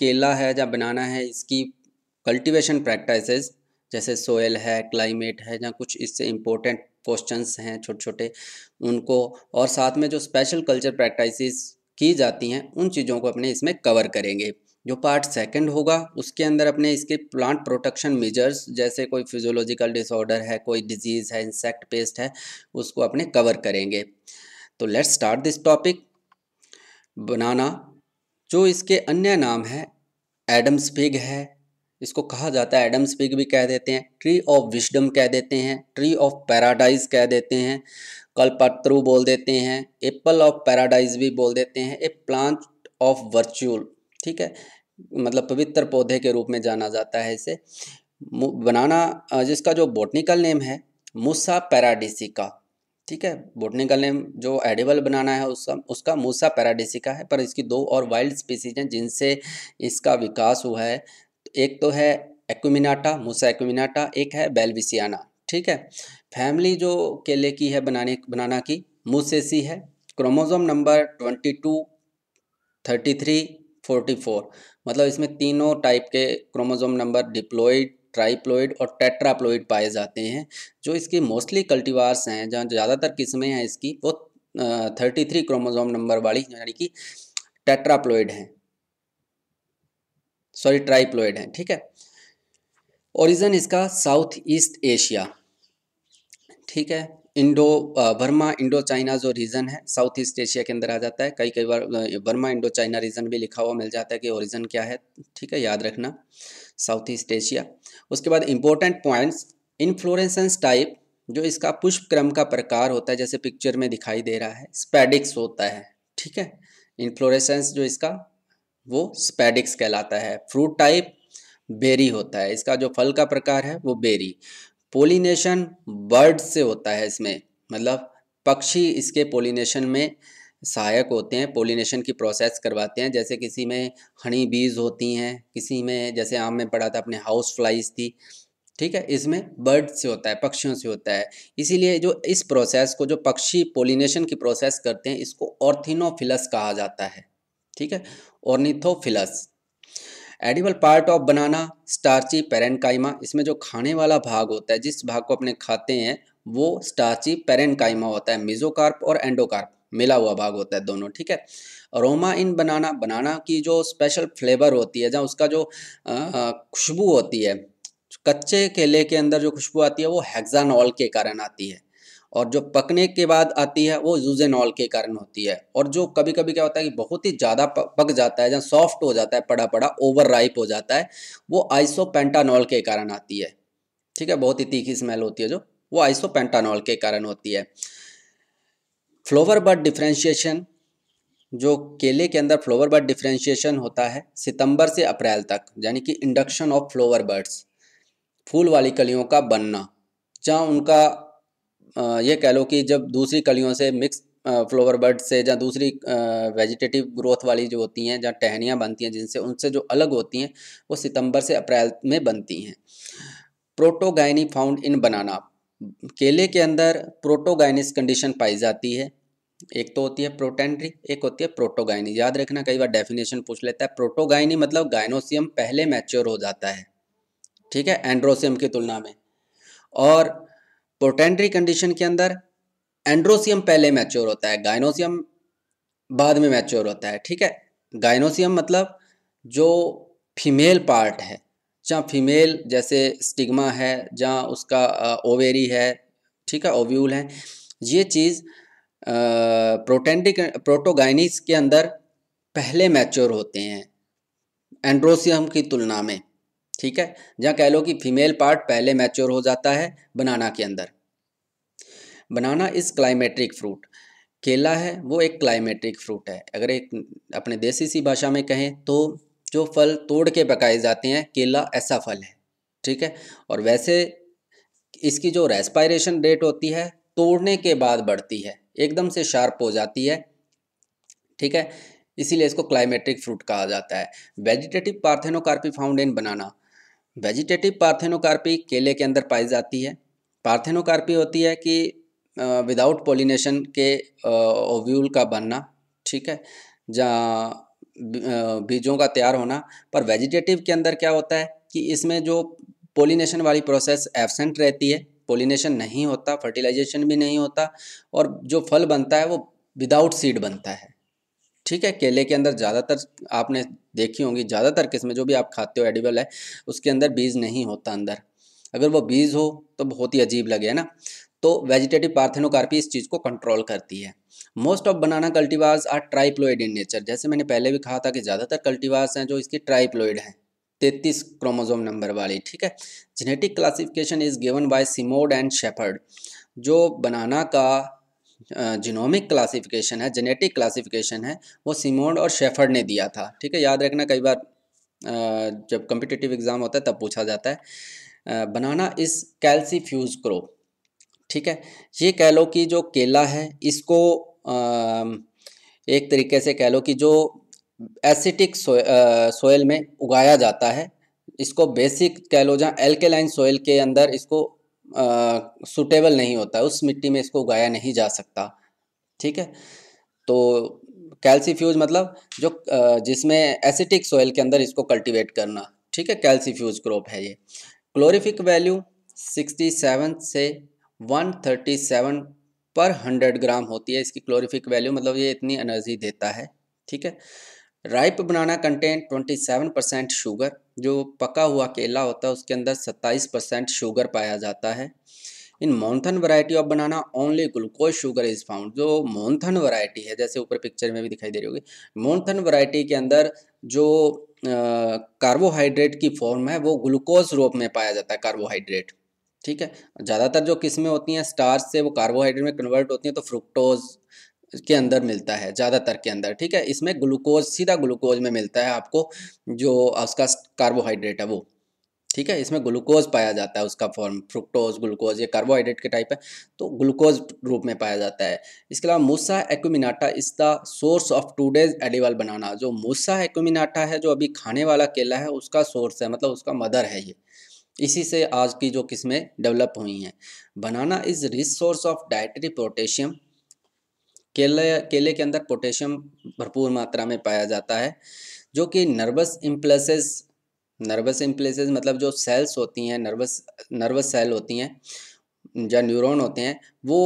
केला है या बनाना है इसकी कल्टीवेशन प्रैक्टिसेस जैसे सोयल है क्लाइमेट है या कुछ इससे इम्पोर्टेंट क्वेश्चंस हैं छोटे छोटे उनको और साथ में जो स्पेशल कल्चर प्रैक्टिसेस की जाती हैं उन चीज़ों को अपने इसमें कवर करेंगे जो पार्ट सेकंड होगा उसके अंदर अपने इसके प्लांट प्रोटेक्शन मेजर्स जैसे कोई फिजियोलॉजिकल डिसऑर्डर है कोई डिजीज़ है इंसेक्ट पेस्ट है उसको अपने कवर करेंगे तो let's start this topic banana जो इसके अन्य नाम है एडम्स पिग है इसको कहा जाता है एडम्स पिग भी कह देते हैं ट्री ऑफ विजडम कह देते हैं ट्री ऑफ पैराडाइज कह देते हैं कलपत्रु बोल देते हैं एप्पल ऑफ पैराडाइज भी बोल देते हैं ए प्लांट ऑफ वर्चुअल ठीक है मतलब पवित्र पौधे के रूप में जाना जाता है इसे बनाना जिसका जो बोटनिकल नेम है मुसा पैराडिसिका ठीक है बोटनिकल नेम जो एडिबल बनाना है उसका उसका मूसा पैराडिसिका है पर इसकी दो और वाइल्ड स्पीसीज हैं जिनसे इसका विकास हुआ है एक तो है एक्मिनाटा मूसा एक्मिनाटा एक है बेलविसियाना ठीक है फैमिली जो केले की है बनाने बनाना की मूसेसी है chromosome number twenty two thirty three forty four मतलब इसमें तीनों टाइप के क्रोमोजोम नंबर डिप्लोइड ट्राइप्लोइड और टेट्राप्लोइड पाए जाते हैं जो इसके मोस्टली कल्टीवार्स हैं जहाँ ज़्यादातर किस्में हैं इसकी वो थर्टी थ्री क्रोमोजोम नंबर वाली यानी कि टेट्राप्लोइड हैं सॉरी ट्राइप्लोइड हैं ठीक है ओरिजन इसका साउथ ईस्ट एशिया ठीक है इंडो वर्मा इंडो चाइना जो रीजन है साउथ ईस्ट एशिया के अंदर आ जाता है कई कई बार वर्मा इंडो चाइना रीजन भी लिखा हुआ मिल जाता है कि ओरिजन क्या है ठीक है याद रखना साउथ ईस्ट एशिया उसके बाद इंपॉर्टेंट पॉइंट्स इन्फ्लोरेसेंस टाइप जो इसका पुष्प क्रम का प्रकार होता है जैसे पिक्चर में दिखाई दे रहा है स्पैडिक्स होता है ठीक है इन्फ्लोरेसेंस जो इसका वो स्पैडिक्स कहलाता है फ्रूट टाइप बेरी होता है इसका जो फल का प्रकार है वो बेरी पोलिनेशन बर्ड से होता है इसमें मतलब पक्षी इसके पोलिनेशन में सहायक होते हैं पोलिनेशन की प्रोसेस करवाते हैं जैसे किसी में हनी बीज होती हैं किसी में जैसे आम में पड़ा था अपने हाउस फ्लाइज थी ठीक है इसमें बर्ड से होता है पक्षियों से होता है इसीलिए जो इस प्रोसेस को जो पक्षी पोलिनेशन की प्रोसेस करते हैं इसको ऑर्थिनोफिलस कहा जाता है ठीक है ornithophilous edible part of banana starchy parenchyma इसमें जो खाने वाला भाग होता है जिस भाग को अपने खाते हैं वो स्टार्ची पेरेंकाइमा होता है मिजोकार्प और एंडोकार्प मिला हुआ भाग होता है दोनों ठीक है अरोमा इन बनाना बनाना की जो स्पेशल फ्लेवर होती है जहाँ उसका जो खुशबू होती है कच्चे केले के अंदर जो खुशबू आती है वो हेक्सानॉल के कारण आती है और जो पकने के बाद आती है वो जूजेनॉल के कारण होती है और जो कभी कभी क्या होता है कि बहुत ही ज़्यादा पक जाता है जहाँ सॉफ्ट हो जाता है पड़ा पड़ा ओवर राइप हो जाता है वो आइसोपेंटानॉल के कारण आती है ठीक है बहुत ही तीखी स्मेल होती है जो वो आइसोपेंटानॉल के कारण होती है फ्लोवर बर्ड डिफ्रेंशिएशन जो केले के अंदर फ्लोवर बर्ड डिफ्रेंशिएशन होता है सितंबर से अप्रैल तक यानी कि इंडक्शन ऑफ फ्लोवर बर्ड्स फूल वाली कलियों का बनना जहाँ उनका ये कह लो कि जब दूसरी कलियों से मिक्स फ्लोवर बर्ड से या दूसरी वेजिटेटिव ग्रोथ वाली जो होती हैं जहाँ टहनियाँ बनती हैं जिनसे उनसे जो अलग होती हैं वो सितंबर से अप्रैल में बनती हैं प्रोटोगाइनी फाउंड इन बनाना केले के अंदर प्रोटोगाइनिस कंडीशन पाई जाती है एक तो होती है प्रोटेंड्री एक होती है प्रोटोगाइनी याद रखना कई बार डेफिनेशन पूछ लेता है प्रोटोगाइनी मतलब गाइनोसियम पहले मैच्योर हो जाता है ठीक है एंड्रोसियम की तुलना में और प्रोटेंड्री कंडीशन के अंदर एंड्रोसियम पहले मैच्योर होता है गाइनोसियम बाद में मैच्योर होता है ठीक है गाइनोसियम मतलब जो फीमेल पार्ट है जहाँ फीमेल जैसे स्टिग्मा है जहाँ उसका ओवेरी है ठीक है ओव्यूल है ये चीज़ प्रोटेंडिक प्रोटोगाइनिस के अंदर पहले मैच्योर होते हैं एंड्रोसियम की तुलना में ठीक है जहाँ कह लो कि फीमेल पार्ट पहले मैच्योर हो जाता है बनाना के अंदर बनाना इस क्लाइमेट्रिक फ्रूट केला है वो एक क्लाइमेट्रिक फ्रूट है अगर एक अपने देसी सी भाषा में कहें तो जो फल तोड़ के पकाए जाते हैं केला ऐसा फल है ठीक है और वैसे इसकी जो रेस्पायरेशन रेट होती है तोड़ने के बाद बढ़ती है एकदम से शार्प हो जाती है ठीक है इसीलिए इसको क्लाइमेटिक फ्रूट कहा जाता है vegetative parthenocarpy found in banana vegetative parthenocarpy केले के अंदर पाई जाती है पार्थेनोकार्पी होती है कि विदाउट पोलिनेशन के ओव्यूल का बनना ठीक है जहाँ बीजों का तैयार होना पर वेजिटेटिव के अंदर क्या होता है कि इसमें जो पोलिनेशन वाली प्रोसेस एबसेंट रहती है पोलिनेशन नहीं होता फर्टिलाइजेशन भी नहीं होता और जो फल बनता है वो विदाउट सीड बनता है ठीक है केले के अंदर ज़्यादातर आपने देखी होंगी ज़्यादातर किस्में जो भी आप खाते हो एडिबल है उसके अंदर बीज नहीं होता अंदर अगर वो बीज हो तो बहुत ही अजीब लगे है ना तो वेजिटेटिव पार्थेनोकार्पी इस चीज़ को कंट्रोल करती है most of banana cultivars are triploid in nature जैसे मैंने पहले भी कहा था कि ज़्यादातर कल्टिवास हैं जो इसकी ट्राइप्लोइड हैं तैतीस क्रोमोजोम नंबर वाली ठीक है genetic classification is given by Simmonds and Shepherd जो बनाना का जिनोमिक क्लासिफिकेशन है जेनेटिक क्लासिफिकेशन है वो सिमोड और शेफर्ड ने दिया था ठीक है याद रखना कई बार जब कम्पिटिटिव एग्ज़ाम होता है तब पूछा जाता है बनाना इज़ फ्यूज क्रोप ठीक है ये कह लो कि जो केला है इसको एक तरीके से कह लो कि जो एसिटिक सोयल में उगाया जाता है इसको बेसिक कह लो जहाँ एल्केलाइन सोयल के अंदर इसको सुटेबल नहीं होता उस मिट्टी में इसको उगाया नहीं जा सकता ठीक है तो कैल्सीफ्यूज मतलब जो जिसमें एसिटिक सोयल के अंदर इसको कल्टीवेट करना ठीक है कैल्सीफ्यूज क्रॉप है ये क्लोरिफिक वैल्यू 67 से 137 पर 100 ग्राम होती है इसकी क्लोरीफिक वैल्यू मतलब ये इतनी एनर्जी देता है ठीक है ripe banana content 27 percent sugar जो पका हुआ केला होता है उसके अंदर 27 परसेंट शुगर पाया जाता है in Monthan variety of banana only glucose sugar is found जो मोन्थन वैरायटी है जैसे ऊपर पिक्चर में भी दिखाई दे रही होगी मोन्थन वैरायटी के अंदर जो कार्बोहाइड्रेट की फॉर्म है वो ग्लूकोज रूप में पाया जाता है कार्बोहाइड्रेट ठीक है ज़्यादातर जो किस्में होती हैं स्टार्च से वो कार्बोहाइड्रेट में कन्वर्ट होती हैं तो फ्रुक्टोज के अंदर मिलता है ज़्यादातर के अंदर ठीक है इसमें ग्लूकोज सीधा ग्लूकोज में मिलता है आपको जो उसका कार्बोहाइड्रेट है वो ठीक है इसमें ग्लूकोज पाया जाता है उसका फॉर्म फ्रुक्टोज ग्लूकोज ये कार्बोहाइड्रेट के टाइप है तो ग्लूकोज रूप में पाया जाता है इसके अलावा मूसा एक्विमिनाटा is the source of today's edible banana जो मूसा एक्विमिनाटा है जो अभी खाने वाला केला है उसका सोर्स है मतलब उसका मदर है ये इसी से आज की जो किस्में डेवलप हुई हैं banana is rich source of dietary potassium केले केले के अंदर पोटेशियम भरपूर मात्रा में पाया जाता है जो कि नर्वस इम्प्लेसेस नर्वस इम्प्लेसेस मतलब जो सेल्स होती हैं नर्वस नर्वस सेल होती हैं या न्यूरॉन होते हैं वो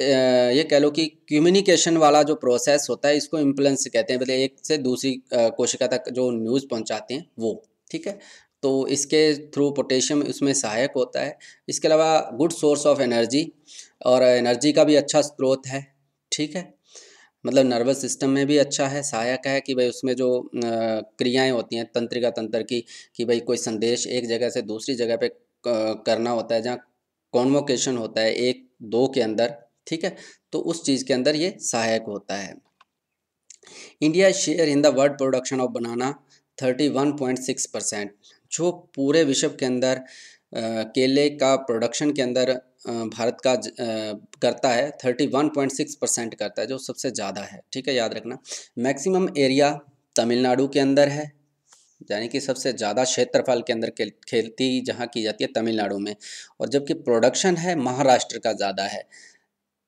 ये कह लो कि कम्युनिकेशन वाला जो प्रोसेस होता है इसको इम्प्लेंस कहते हैं मतलब एक से दूसरी कोशिका तक जो न्यूज़ पहुंचाते हैं वो ठीक है तो इसके थ्रू पोटेशियम उसमें सहायक होता है इसके अलावा गुड सोर्स ऑफ एनर्जी और एनर्जी का भी अच्छा स्रोत है ठीक है मतलब नर्वस सिस्टम में भी अच्छा है सहायक है कि भाई उसमें जो क्रियाएं होती हैं तंत्रिका तंत्र की कि भाई कोई संदेश एक जगह से दूसरी जगह पे करना होता है जहाँ कॉन्वोकेशन होता है एक दो के अंदर ठीक है तो उस चीज़ के अंदर ये सहायक होता है India share in the world production of banana thirty one point six percent जो पूरे विश्व के अंदर केले का प्रोडक्शन के अंदर भारत का करता है thirty one point six percent करता है जो सबसे ज़्यादा है ठीक है याद रखना मैक्सिमम एरिया तमिलनाडु के अंदर है यानी कि सबसे ज़्यादा क्षेत्रफल के अंदर खेती जहाँ की जाती है तमिलनाडु में और जबकि प्रोडक्शन है महाराष्ट्र का ज़्यादा है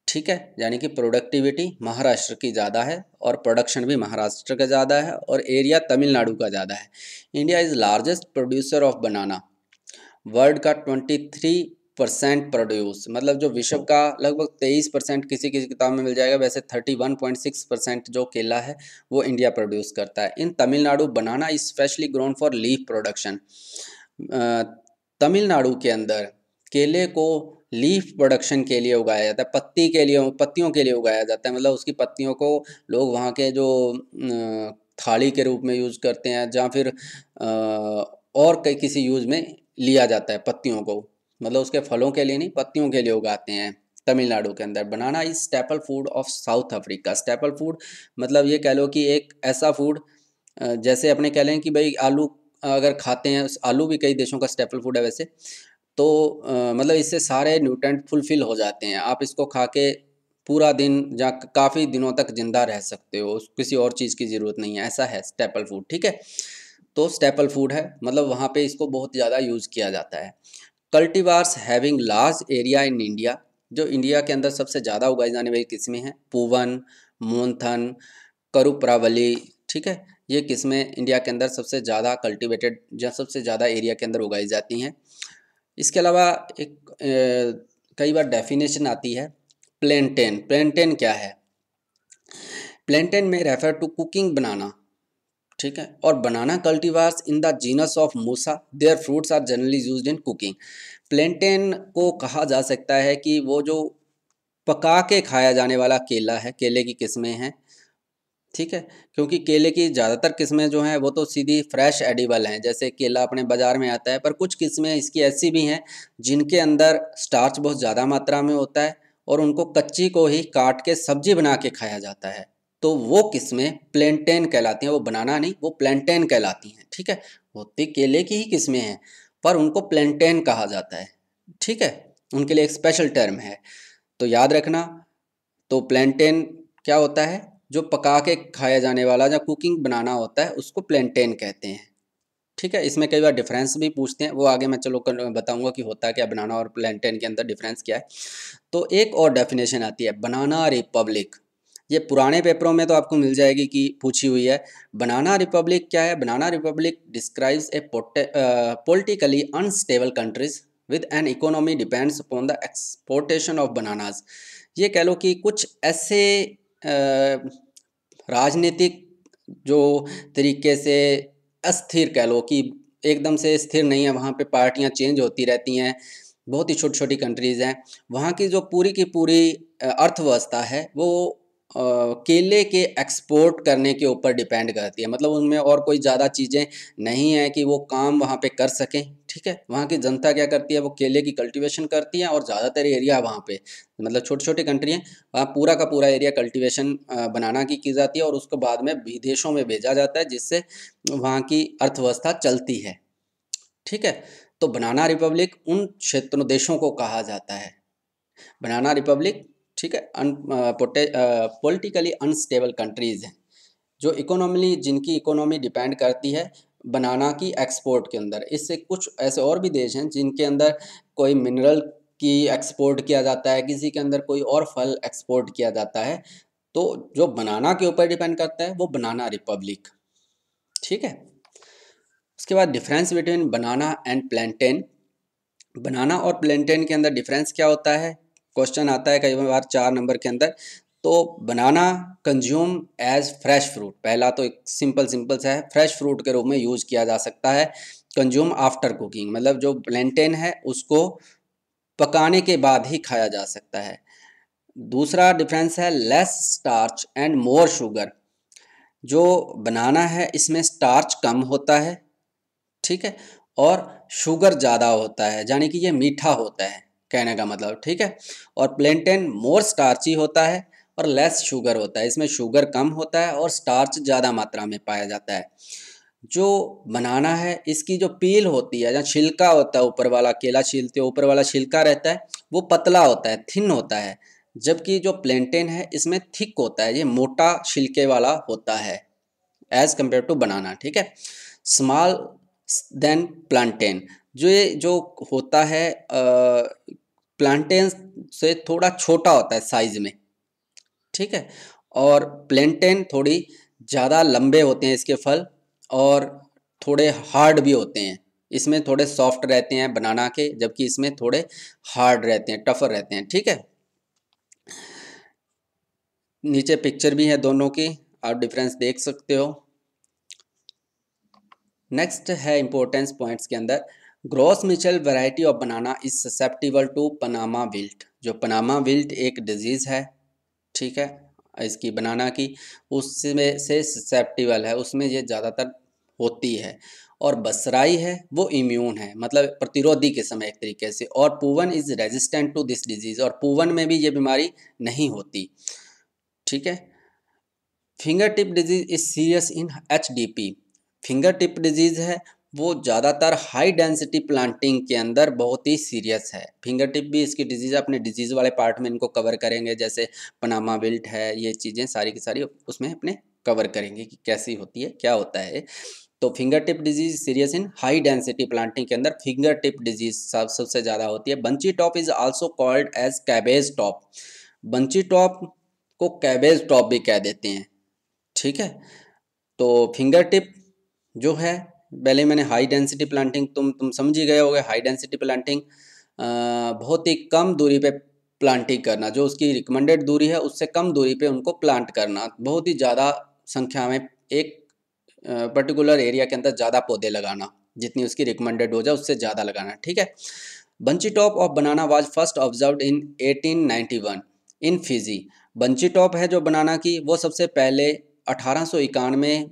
ठीक है यानी कि प्रोडक्टिविटी महाराष्ट्र की ज़्यादा है और प्रोडक्शन भी महाराष्ट्र का ज़्यादा है और एरिया तमिलनाडु का ज़्यादा है India is largest producer of banana world का ट्वेंटी थ्री परसेंट प्रोड्यूस मतलब जो विश्व का लगभग तेईस परसेंट किसी किसी किताब में मिल जाएगा वैसे thirty one point six percent जो केला है वो इंडिया प्रोड्यूस करता है इन तमिलनाडु बनाना specially grown for leaf production Tamil Nadu के अंदर केले को लीफ प्रोडक्शन के लिए उगाया जाता है पत्ती के लिए पत्तियों के लिए उगाया जाता है मतलब उसकी पत्तियों को लोग वहाँ के जो थाली के रूप में यूज़ करते हैं या फिर और कई किसी यूज़ में लिया जाता है पत्तियों को मतलब उसके फलों के लिए नहीं पत्तियों के लिए उगाते हैं तमिलनाडु के अंदर बनाना is staple food of south Africa staple food मतलब ये कह लो कि एक ऐसा फूड जैसे अपने कह लें कि भाई आलू अगर खाते हैं आलू भी कई देशों का स्टेपल फूड है वैसे तो आ, मतलब इससे सारे न्यूट्रेंट फुलफिल हो जाते हैं आप इसको खा के पूरा दिन या काफ़ी दिनों तक ज़िंदा रह सकते हो किसी और चीज़ की ज़रूरत नहीं है ऐसा है स्टेपल फूड ठीक है तो स्टेपल फूड है मतलब वहाँ पे इसको बहुत ज़्यादा यूज़ किया जाता है cultivars having large area in India जो इंडिया के अंदर सबसे ज़्यादा उगाई जाने वाली किस्में हैं पूवन मोनथन करुप्रावली ठीक है ये किस्में इंडिया के अंदर सबसे ज़्यादा कल्टिवेटेड या सबसे ज़्यादा एरिया के अंदर उगाई जाती हैं इसके अलावा एक ए, कई बार डेफिनेशन आती है प्लेंटेन प्लेंटेन क्या है प्लेंटेन में रेफर टू कुकिंग बनाना ठीक है और banana cultivars in the genus of Musa their fruits are generally use in cooking plantain को कहा जा सकता है कि वो जो पका के खाया जाने वाला केला है केले की किस्में हैं ठीक है क्योंकि केले की ज़्यादातर किस्में जो हैं वो तो सीधी फ्रेश एडिबल हैं जैसे केला अपने बाज़ार में आता है पर कुछ किस्में इसकी ऐसी भी हैं जिनके अंदर स्टार्च बहुत ज़्यादा मात्रा में होता है और उनको कच्ची को ही काट के सब्जी बना के खाया जाता है तो वो किस्में प्लेंटेन कहलाती हैं वो बनाना नहीं वो प्लेंटेन कहलाती हैं ठीक है होती तो केले की ही किस्में हैं पर उनको प्लेंटेन कहा जाता है ठीक है उनके लिए एक स्पेशल टर्म है तो याद रखना तो प्लेंटेन क्या होता है जो पका के खाया जाने वाला जो कुकिंग बनाना होता है उसको प्लेंटेन कहते हैं ठीक है इसमें कई बार डिफरेंस भी पूछते हैं वो आगे मैं चलो बताऊंगा कि होता क्या बनाना और प्लेंटेन के अंदर डिफरेंस क्या है तो एक और डेफिनेशन आती है बनाना रिपब्लिक ये पुराने पेपरों में तो आपको मिल जाएगी कि पूछी हुई है बनाना रिपब्लिक क्या है banana republic describes a politically unstable countries with an economy depends upon the exportation of bananas ये कह लो कि कुछ ऐसे राजनीतिक जो तरीके से अस्थिर कह लो कि एकदम से स्थिर नहीं है वहाँ पे पार्टियाँ चेंज होती रहती हैं बहुत ही छोटी छोटी कंट्रीज़ हैं वहाँ की जो पूरी की पूरी अर्थव्यवस्था है वो केले के एक्सपोर्ट करने के ऊपर डिपेंड करती है मतलब उनमें और कोई ज़्यादा चीज़ें नहीं है कि वो काम वहाँ पे कर सकें ठीक है वहाँ की जनता क्या करती है वो केले की कल्टीवेशन करती है और ज़्यादातर एरिया वहाँ पे मतलब छोटी छोटी कंट्री हैं वहाँ पूरा का पूरा एरिया कल्टीवेशन बनाना की की जाती है और उसको बाद में विदेशों में भेजा जाता है जिससे वहाँ की अर्थव्यवस्था चलती है ठीक है तो बनाना रिपब्लिक उन क्षेत्रों देशों को कहा जाता है बनाना रिपब्लिक ठीक है पोलिटिकली अनस्टेबल कंट्रीज़ हैं जो इकोनॉमिकली जिनकी इकोनॉमी डिपेंड करती है बनाना की एक्सपोर्ट के अंदर इससे कुछ ऐसे और भी देश हैं जिनके अंदर कोई मिनरल की एक्सपोर्ट किया जाता है किसी के अंदर कोई और फल एक्सपोर्ट किया जाता है तो जो बनाना के ऊपर डिपेंड करता है वो बनाना रिपब्लिक ठीक है उसके बाद difference between banana and plantain banana और प्लेंटेन के अंदर डिफरेंस क्या होता है क्वेश्चन आता है कई बार चार नंबर के अंदर तो banana consume as fresh fruit पहला तो एक सिंपल सिंपल सा है फ्रेश फ्रूट के रूप में यूज किया जा सकता है कंज्यूम आफ्टर कुकिंग मतलब जो ब्लेंटेन है उसको पकाने के बाद ही खाया जा सकता है दूसरा डिफरेंस है less starch and more sugar जो बनाना है इसमें स्टार्च कम होता है ठीक है और शुगर ज़्यादा होता है यानी कि ये मीठा होता है कहने का मतलब ठीक है और प्लेंटेन मोर स्टार्ची होता है और लेस शुगर होता है इसमें शुगर कम होता है और स्टार्च ज़्यादा मात्रा में पाया जाता है जो बनाना है इसकी जो पील होती है जहाँ छिलका होता है ऊपर वाला केला छीलते हो ऊपर वाला छिलका रहता है वो पतला होता है थिन होता है जबकि जो प्लेंटेन है इसमें थिक होता है ये मोटा छिलके वाला होता है एज कम्पेयर टू बनाना ठीक है स्मॉल देन प्लांटेन जो ये जो होता है प्लांटेन से थोड़ा छोटा होता है साइज में ठीक है और प्लेंटेन थोड़ी ज़्यादा लंबे होते हैं इसके फल और थोड़े हार्ड भी होते हैं इसमें थोड़े सॉफ्ट रहते हैं बनाना के जबकि इसमें थोड़े हार्ड रहते हैं टफर रहते हैं ठीक है नीचे पिक्चर भी है दोनों की आप डिफरेंस देख सकते हो नेक्स्ट है इंपॉर्टेंस पॉइंट्स के अंदर Gros Michel variety of banana is susceptible to Panama wilt जो पनामा विल्ट एक डिजीज़ है ठीक है इसकी बनाना की उसमें से ससेप्टिबल है उसमें ये ज़्यादातर होती है और बसराई है वो इम्यून है मतलब प्रतिरोधी किस्म है एक तरीके से और Poovan is resistant to this disease और पूवन में भी ये बीमारी नहीं होती ठीक है finger tip disease is serious in H D P finger tip disease है वो ज़्यादातर हाई डेंसिटी प्लांटिंग के अंदर बहुत ही सीरियस है फिंगर टिप भी इसकी डिजीज़ अपने डिजीज़ वाले पार्ट में इनको कवर करेंगे जैसे पनामा बिल्ट है ये चीज़ें सारी की सारी उसमें अपने कवर करेंगे कि कैसी होती है क्या होता है तो finger tip disease serious in high density planting के अंदर फिंगर टिप डिजीज सब सबसे ज़्यादा होती है bunchy top is also called as cabbage top bunchy top को कैबेज टॉप भी कह देते हैं ठीक है तो फिंगर टिप जो है पहले मैंने हाई डेंसिटी प्लांटिंग तुम तुम समझ ही गए होगे हाई डेंसिटी प्लांटिंग बहुत ही कम दूरी पे प्लांटिंग करना जो उसकी रिकमेंडेड दूरी है उससे कम दूरी पे उनको प्लांट करना बहुत ही ज़्यादा संख्या में एक पर्टिकुलर एरिया के अंदर ज़्यादा पौधे लगाना जितनी उसकी रिकमेंडेड हो जाए उससे ज़्यादा लगाना ठीक है bunchy top of banana was first observe in 1891 in Fiji bunchy top है जो बनाना की वो सबसे पहले अठारह में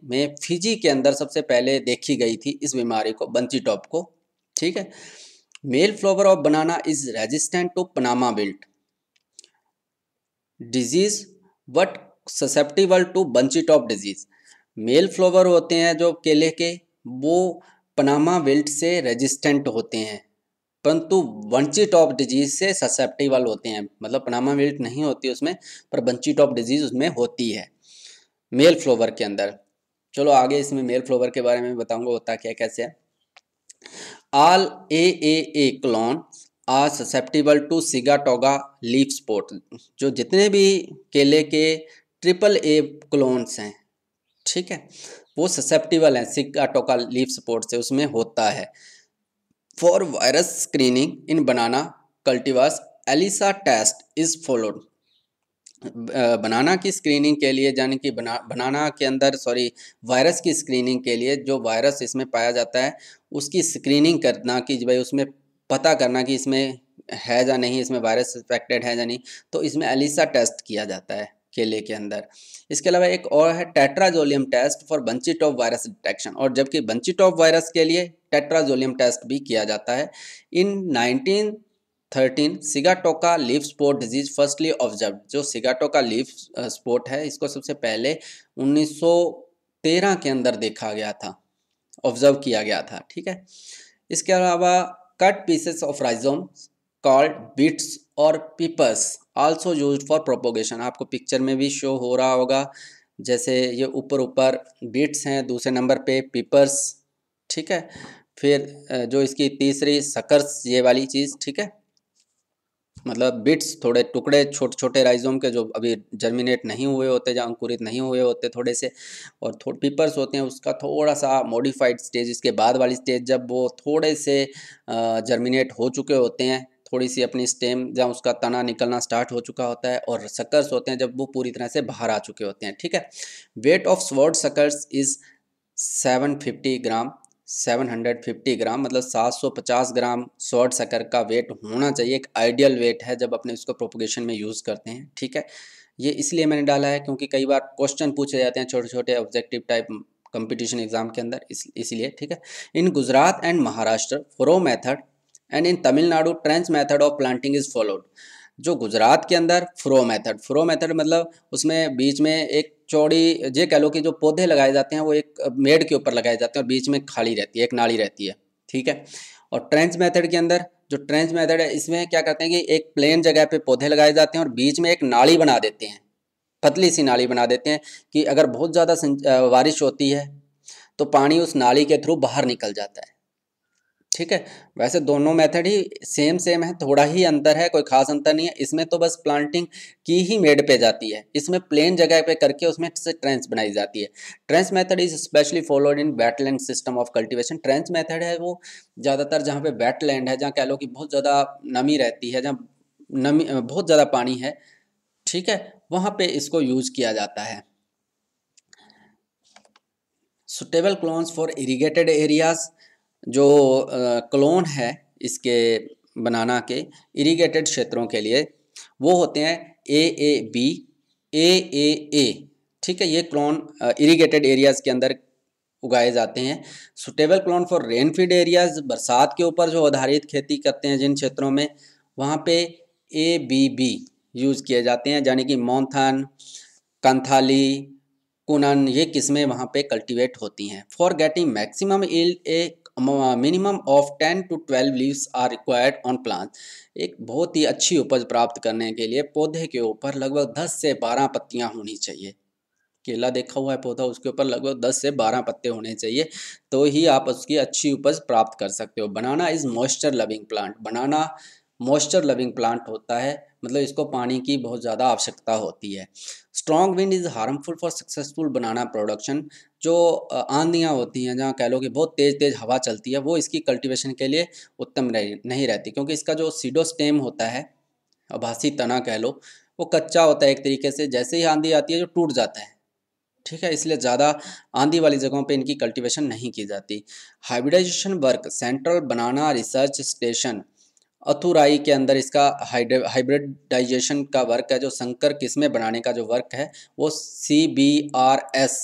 फिजी के अंदर सबसे पहले देखी गई थी इस बीमारी को बंची टॉप को ठीक है male flower of banana is resistant to Panama wilt disease but susceptible to bunchy top disease male flower होते हैं जो केले के वो पनामा बेल्ट से रेजिस्टेंट होते हैं परंतु बंची टॉप डिजीज से ससेप्टिबल होते हैं मतलब पनामा बेल्ट नहीं होती उसमें पर बंची टॉप डिजीज उसमें होती है मेल फ्लोवर के अंदर चलो आगे इसमें मेल फ्लोवर के बारे में बताऊंगा होता क्या कैसे है all A A A clone are susceptible to sigatoka leaf spot जो जितने भी केले के ट्रिपल ए क्लोन्स हैं ठीक है वो ससेप्टिबल हैं सिगाटोका लीफ स्पोर्ट से उसमें होता है for virus screening in banana cultivars ELISA test is followed banana की स्क्रीनिंग के लिए यानी कि बना बनाना के अंदर सॉरी वायरस की स्क्रीनिंग के लिए जो वायरस इसमें पाया जाता है उसकी स्क्रीनिंग करना कि भाई उसमें पता करना कि इसमें है या नहीं इसमें वायरस इन्फेक्टेड है या नहीं तो इसमें एलिसा टेस्ट किया जाता है केले के अंदर इसके अलावा एक और है tetrazolium test for bunchy top virus detection और जबकि बंची टॉप वायरस के लिए टेट्राजोलियम टेस्ट भी किया जाता है in nineteen thirteen sigatoka leaf spot disease firstly observe जो सिगाटोका लिव स्पोर्ट है इसको सबसे पहले 1913 के अंदर देखा गया था ऑब्जर्व किया गया था ठीक है इसके अलावा cut pieces of rhizome called bits और peepers also use for propagation आपको पिक्चर में भी शो हो रहा होगा जैसे ये ऊपर ऊपर बीट्स हैं दूसरे नंबर पे पीपर्स ठीक है फिर जो इसकी तीसरी सकर्स ये वाली चीज़ ठीक है मतलब बिट्स थोड़े टुकड़े छोटे छोटे राइजोम के जो अभी जर्मिनेट नहीं हुए होते या अंकुरित नहीं हुए होते थोड़े से और थोड़े पीपर्स होते हैं उसका थोड़ा सा मॉडिफाइड स्टेज इसके बाद वाली स्टेज जब वो थोड़े से जर्मिनेट हो चुके होते हैं थोड़ी सी अपनी स्टेम जहाँ उसका तना निकलना स्टार्ट हो चुका होता है और सकर्स होते हैं जब वो पूरी तरह से बाहर आ चुके होते हैं ठीक है weight of sword suckers is seven fifty gram 750 gram मतलब 750 ग्राम शॉर्ट सकर का वेट होना चाहिए एक आइडियल वेट है जब अपने इसको प्रोपोगेशन में यूज़ करते हैं ठीक है ये इसलिए मैंने डाला है क्योंकि कई बार क्वेश्चन पूछे जाते हैं छोटे छोटे ऑब्जेक्टिव टाइप कंपटीशन एग्जाम के अंदर इस इसलिए ठीक है in Gujarat and Maharashtra furrow method and in Tamil Nadu trench method of planting is followed जो गुजरात के अंदर फ्रो मेथड फ्रो मेथड मतलब उसमें बीच में एक चौड़ी ये कह लो कि जो पौधे लगाए जाते हैं वो एक मेड के ऊपर लगाए जाते हैं और बीच में खाली रहती है एक नाली रहती है ठीक है और ट्रेंच मेथड के अंदर जो ट्रेंच मेथड है इसमें क्या करते हैं कि एक प्लेन जगह पे पौधे लगाए जाते हैं और बीच में एक नाली बना देते हैं पतली सी नाली बना देते हैं कि अगर बहुत ज़्यादा बारिश होती है तो पानी उस नाली के थ्रू बाहर निकल जाता है ठीक है वैसे दोनों मेथड ही सेम सेम है थोड़ा ही अंतर है कोई खास अंतर नहीं है इसमें तो बस प्लांटिंग की ही मेड पे जाती है इसमें प्लेन जगह पे करके उसमें से ट्रेंस बनाई जाती है trench method is specially followed in bat system of cultivation trench method है वो ज़्यादातर जहाँ पे बैट है जहाँ कह लो कि बहुत ज़्यादा नमी रहती है जहाँ नमी बहुत ज़्यादा पानी है ठीक है वहाँ पर इसको यूज किया जाता है suitable clones for irrigated areas जो क्लोन है इसके बनाना के इरिगेटेड क्षेत्रों के लिए वो होते हैं ए ए बी ए ए ए ठीक है ये क्लोन इरिगेटेड एरियाज़ के अंदर उगाए जाते हैं suitable clone for rainfed areas बरसात के ऊपर जो आधारित खेती करते हैं जिन क्षेत्रों में वहाँ पे ए बी बी यूज़ किए जाते हैं यानी कि मौथन कंथाली कुनन ये किस्में वहाँ पे कल्टीवेट होती हैं for getting maximum yield a minimum of ten to twelve leaves are required on plant एक बहुत ही अच्छी उपज प्राप्त करने के लिए पौधे के ऊपर लगभग दस से बारह पत्तियां होनी चाहिए केला देखा हुआ है पौधा उसके ऊपर लगभग दस से बारह पत्ते होने चाहिए तो ही आप उसकी अच्छी उपज प्राप्त कर सकते हो banana is moisture loving plant banana moisture loving plant होता है मतलब इसको पानी की बहुत ज़्यादा आवश्यकता होती है strong wind is harmful for successful banana production जो आंधियाँ होती हैं जहाँ कह लो कि बहुत तेज़ तेज़ हवा चलती है वो इसकी कल्टिवेशन के लिए उत्तम रह, नहीं रहती क्योंकि इसका जो सीडो स्टेम होता है आभासी तना कह लो वो कच्चा होता है एक तरीके से जैसे ही आंधी आती है जो टूट जाता है ठीक है इसलिए ज़्यादा आंधी वाली जगहों पे इनकी कल्टीवेशन नहीं की जाती hybridization work central banana research station Aduthurai के अंदर इसका हाइब्रिडाइजेशन का वर्क है जो संकर किस्में बनाने का जो वर्क है वो सी बी आर एस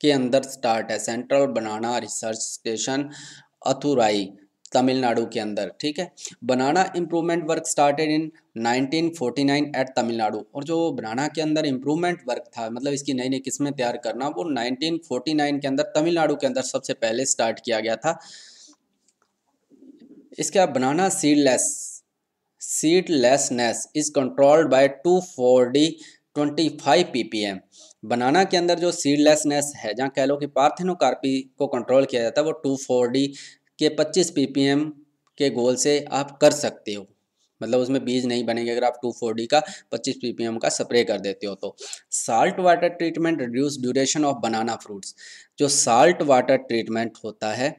के अंदर स्टार्ट है सेंट्रल बनाना रिसर्च स्टेशन अथुराई तमिलनाडु के अंदर ठीक है banana improvement work started in 1949 at Tamil Nadu और जो बनाना के अंदर इम्प्रूवमेंट वर्क था मतलब इसकी नई नई किस्में तैयार करना वो 1949 के अंदर तमिलनाडु के अंदर सबसे पहले स्टार्ट किया गया था इसका banana seedless seedlessness is controlled by two four D twenty five P P M banana के अंदर जो सीडलेसनेस है जहाँ कह लो कि पार्थिनोकार्पी को कंट्रोल किया जाता है वो टू फोर डी के पच्चीस पी पी एम के गोल से आप कर सकते हो मतलब उसमें बीज नहीं बनेंगे अगर आप टू फोर डी का पच्चीस पी पी एम का स्प्रे कर देते हो तो salt water treatment reduce duration of banana fruits जो साल्ट वाटर ट्रीटमेंट होता है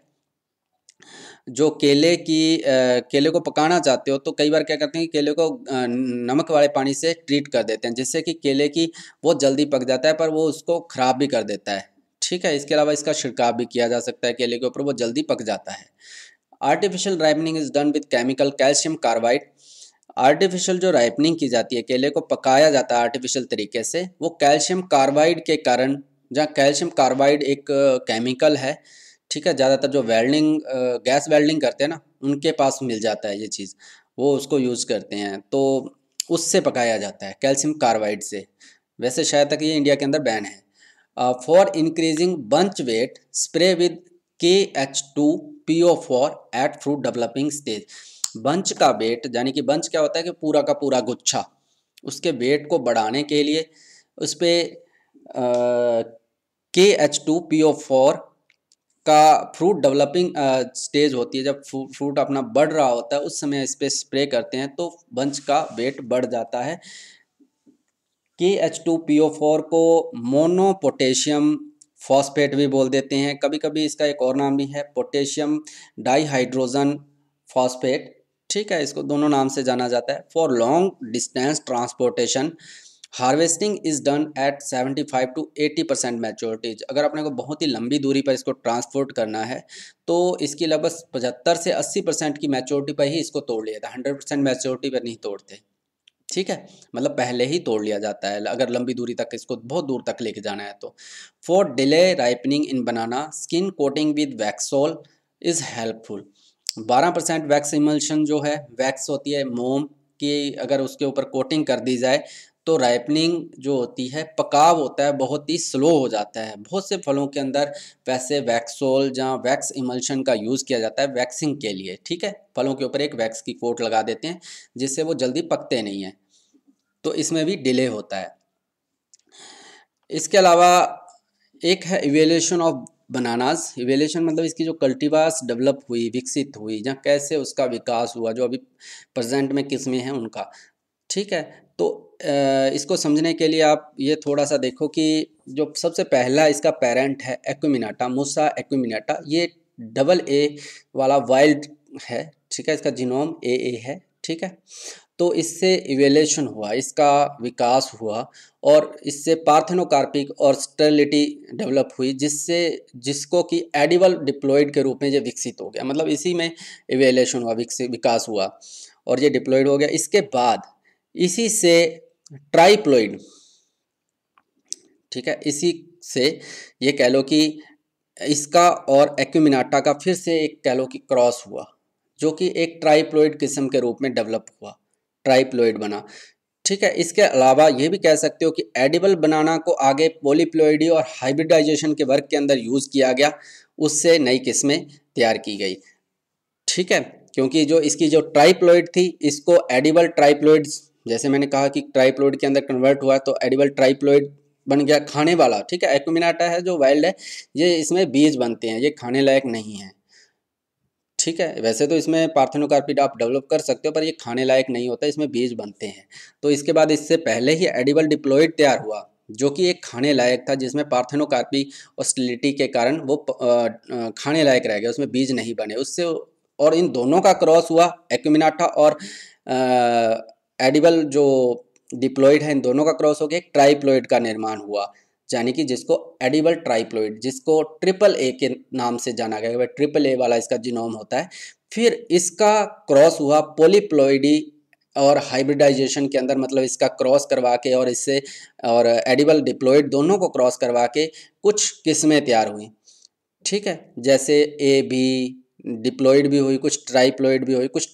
जो केले की केले को पकाना चाहते हो तो कई बार क्या करते हैं कि केले को नमक वाले पानी से ट्रीट कर देते हैं जिससे कि केले की वो जल्दी पक जाता है पर वो उसको ख़राब भी कर देता है ठीक है इसके अलावा इसका छिड़काव भी किया जा सकता है केले के ऊपर वो जल्दी पक जाता है artificial ripening is done with chemical calcium carbide artificial जो राइपनिंग की जाती है केले को पकाया जाता है आर्टिफिशियल तरीके से वो कैल्शियम कार्बाइड के कारण जहाँ कैल्शियम कार्बाइड एक केमिकल है ठीक है ज़्यादातर जो वेल्डिंग गैस वेल्डिंग करते हैं ना उनके पास मिल जाता है ये चीज़ वो उसको यूज़ करते हैं तो उससे पकाया जाता है कैल्शियम कार्बाइड से वैसे शायद तक ये इंडिया के अंदर बैन है for increasing bunch weight spray with K H two P O four at fruit developing stage bunch का वेट यानी कि बंच क्या होता है कि पूरा का पूरा गुच्छा उसके वेट को बढ़ाने के लिए उस पर K H two P O four का फ्रूट डेवलपिंग स्टेज होती है जब फ्रूट अपना बढ़ रहा होता है उस समय इस पर स्प्रे करते हैं तो बंच का वेट बढ़ जाता है K H two P O four को मोनोपोटेशियम फॉस्फेट भी बोल देते हैं कभी कभी इसका एक और नाम भी है पोटेशियम डाईहाइड्रोजन फॉस्फेट ठीक है इसको दोनों नाम से जाना जाता है for long distance transportation harvesting is done at 75 to 80 percent maturities अगर अपने को बहुत ही लंबी दूरी पर इसको ट्रांसपोर्ट करना है तो इसकी लगभग पचहत्तर से 80 परसेंट की मैच्योरिटी पर ही इसको तोड़ लिया जाता है हंड्रेड परसेंट मैच्योरिटी पर नहीं तोड़ते ठीक है मतलब पहले ही तोड़ लिया जाता है अगर लंबी दूरी तक इसको बहुत दूर तक लेके जाना है तो for delay ripening in banana skin coating with Waxol is helpful बारह परसेंट वैक्स इमल्शन जो है वैक्स होती है मोम की अगर उसके ऊपर कोटिंग कर दी जाए तो राइपनिंग जो होती है पकाव होता है बहुत ही स्लो हो जाता है बहुत से फलों के अंदर वैसे वैक्सोल या वैक्स इमल्शन का यूज़ किया जाता है वैक्सिंग के लिए ठीक है फलों के ऊपर एक वैक्स की कोट लगा देते हैं जिससे वो जल्दी पकते नहीं हैं तो इसमें भी डिले होता है इसके अलावा एक है इवेल्यूशन ऑफ बनानास इवेल्यूशन मतलब इसकी जो कल्टिवास डेवलप हुई विकसित हुई या कैसे उसका विकास हुआ जो अभी प्रजेंट में किस्में हैं उनका ठीक है तो इसको समझने के लिए आप ये थोड़ा सा देखो कि जो सबसे पहला इसका पेरेंट है एक्विमिनाटा मूसा एक्विमिनाटा ये डबल ए वाला वाइल्ड है ठीक है इसका जीनोम ए ए है ठीक है तो इससे इवेलेशन हुआ इसका विकास हुआ और इससे पार्थेनोकार्पिक और स्टेलिटी डेवलप हुई जिससे जिसको कि एडिबल डिप्लॉयड के रूप में ये विकसित हो गया मतलब इसी में इवेलेशन हुआ विकसित विकास हुआ और ये डिप्लॉयड हो गया इसके बाद इसी से ट्राइप्लोइड ठीक है इसी से ये कह लो कि इसका और एक्यूमिनाटा का फिर से एक कह लो कि क्रॉस हुआ जो कि एक ट्राइप्लोइड किस्म के रूप में डेवलप हुआ ट्राइप्लोइड बना ठीक है इसके अलावा ये भी कह सकते हो कि एडिबल बनाना को आगे पोलिप्लोइडी और हाइब्रिडाइजेशन के वर्क के अंदर यूज़ किया गया उससे नई किस्में तैयार की गई ठीक है क्योंकि जो इसकी जो ट्राइप्लोइड थी इसको एडिबल ट्राइप्लोइड्स जैसे मैंने कहा कि ट्राइप्लोइड के अंदर कन्वर्ट हुआ तो एडिबल ट्राइप्लोइड बन गया खाने वाला ठीक है एक्मिनाटा है जो वाइल्ड है ये इसमें बीज बनते हैं ये खाने लायक नहीं है ठीक है वैसे तो इसमें पार्थेनोकार्पिड आप डेवलप कर सकते हो पर ये खाने लायक नहीं होता इसमें बीज बनते हैं तो इसके बाद इससे पहले ही एडिबल डिप्लोइड तैयार हुआ जो कि एक खाने लायक था जिसमें पार्थेनोकार्पी ऑस्टिलिटी के कारण वो खाने लायक रह गया उसमें बीज नहीं बने उससे और इन दोनों का क्रॉस हुआ एक्मिनाटा और एडिबल जो डिप्लॉइड है इन दोनों का क्रॉस होकर एक ट्राइप्लॉइड का निर्माण हुआ यानी कि जिसको एडिबल ट्राइप्लॉइड जिसको ट्रिपल ए के नाम से जाना गया ट्रिपल ए वाला इसका जिनोम होता है फिर इसका क्रॉस हुआ पोलिप्लॉइडी और हाइब्रिडाइजेशन के अंदर मतलब इसका क्रॉस करवा के और इससे और एडिबल डिप्लॉइड दोनों को क्रॉस करवा के कुछ किस्में तैयार हुई ठीक है जैसे ए बी डिप्लॉइड भी हुई कुछ ट्राइप्लॉइड भी हुई कुछ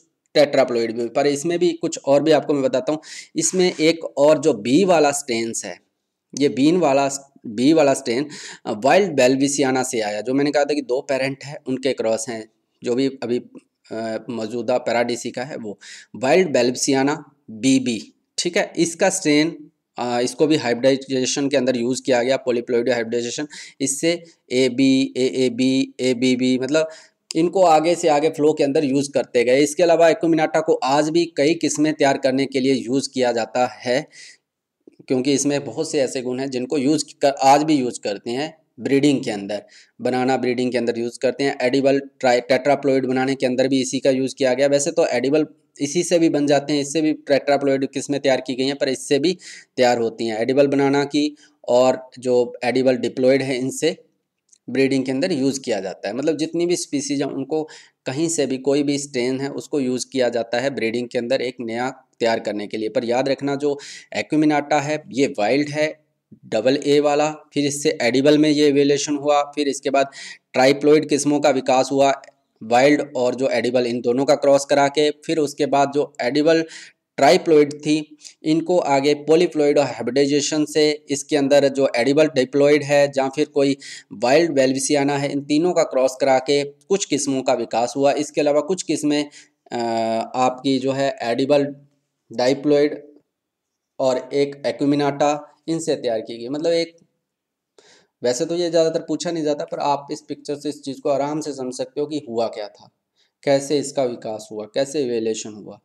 टेट्राप्लोइड में पर इसमें भी कुछ और भी आपको मैं बताता हूँ इसमें एक और जो बी वाला स्टेंस है ये बीन वाला बी वाला स्टेन वाइल्ड बेलविसियाना से आया जो मैंने कहा था कि दो पेरेंट हैं उनके क्रॉस हैं जो भी अभी मौजूदा पैराडीसी का है वो वाइल्ड बेलविसियाना बीबी ठीक है इसका स्ट्रेन इसको भी हाइब्रिडाइजेशन के अंदर यूज़ किया गया पोलिप्लोइड हाइब्रिडाइजेशन इससे A B A A B A B B मतलब इनको आगे से आगे फ्लो के अंदर यूज़ करते गए इसके अलावा एक्मिनाटा को आज भी कई किस्में तैयार करने के लिए यूज़ किया जाता है क्योंकि इसमें बहुत से ऐसे गुण हैं जिनको यूज कर आज भी यूज करते हैं ब्रीडिंग के अंदर बनाना ब्रीडिंग के अंदर यूज़ करते हैं एडिबल ट्राई टेट्राप्लोइड बनाने के अंदर भी इसी का यूज़ किया गया वैसे तो एडिबल इसी से भी बन जाते हैं इससे भी टेट्राप्लोइड किस्में तैयार की गई हैं पर इससे भी तैयार होती हैं एडिबल बनाना की और जो एडिबल डिप्लोइड है इनसे ब्रीडिंग के अंदर यूज़ किया जाता है मतलब जितनी भी स्पीसीज हैं उनको कहीं से भी कोई भी स्ट्रेन है उसको यूज़ किया जाता है ब्रीडिंग के अंदर एक नया तैयार करने के लिए पर याद रखना जो एक्विमिनाटा है ये वाइल्ड है डबल ए वाला फिर इससे एडिबल में ये एवेलेशन हुआ फिर इसके बाद ट्राइप्लोइड किस्मों का विकास हुआ वाइल्ड और जो एडिबल इन दोनों का क्रॉस करा के फिर उसके बाद जो एडिबल ट्राइप्लोइड थी इनको आगे पोलीप्लोइड और हाइब्रिडाइजेशन से इसके अंदर जो एडिबल डिप्लोइड है या फिर कोई वाइल्ड वेलविसियाना है इन तीनों का क्रॉस करा के कुछ किस्मों का विकास हुआ इसके अलावा कुछ किस्में आपकी जो है एडिबल डाइप्लोइड और एक एक्मिनाटा इनसे तैयार की गई मतलब एक वैसे तो ये ज़्यादातर पूछा नहीं जाता पर आप इस पिक्चर से इस चीज़ को आराम से समझ सकते हो कि हुआ क्या था कैसे इसका विकास हुआ कैसे वेलेशन हुआ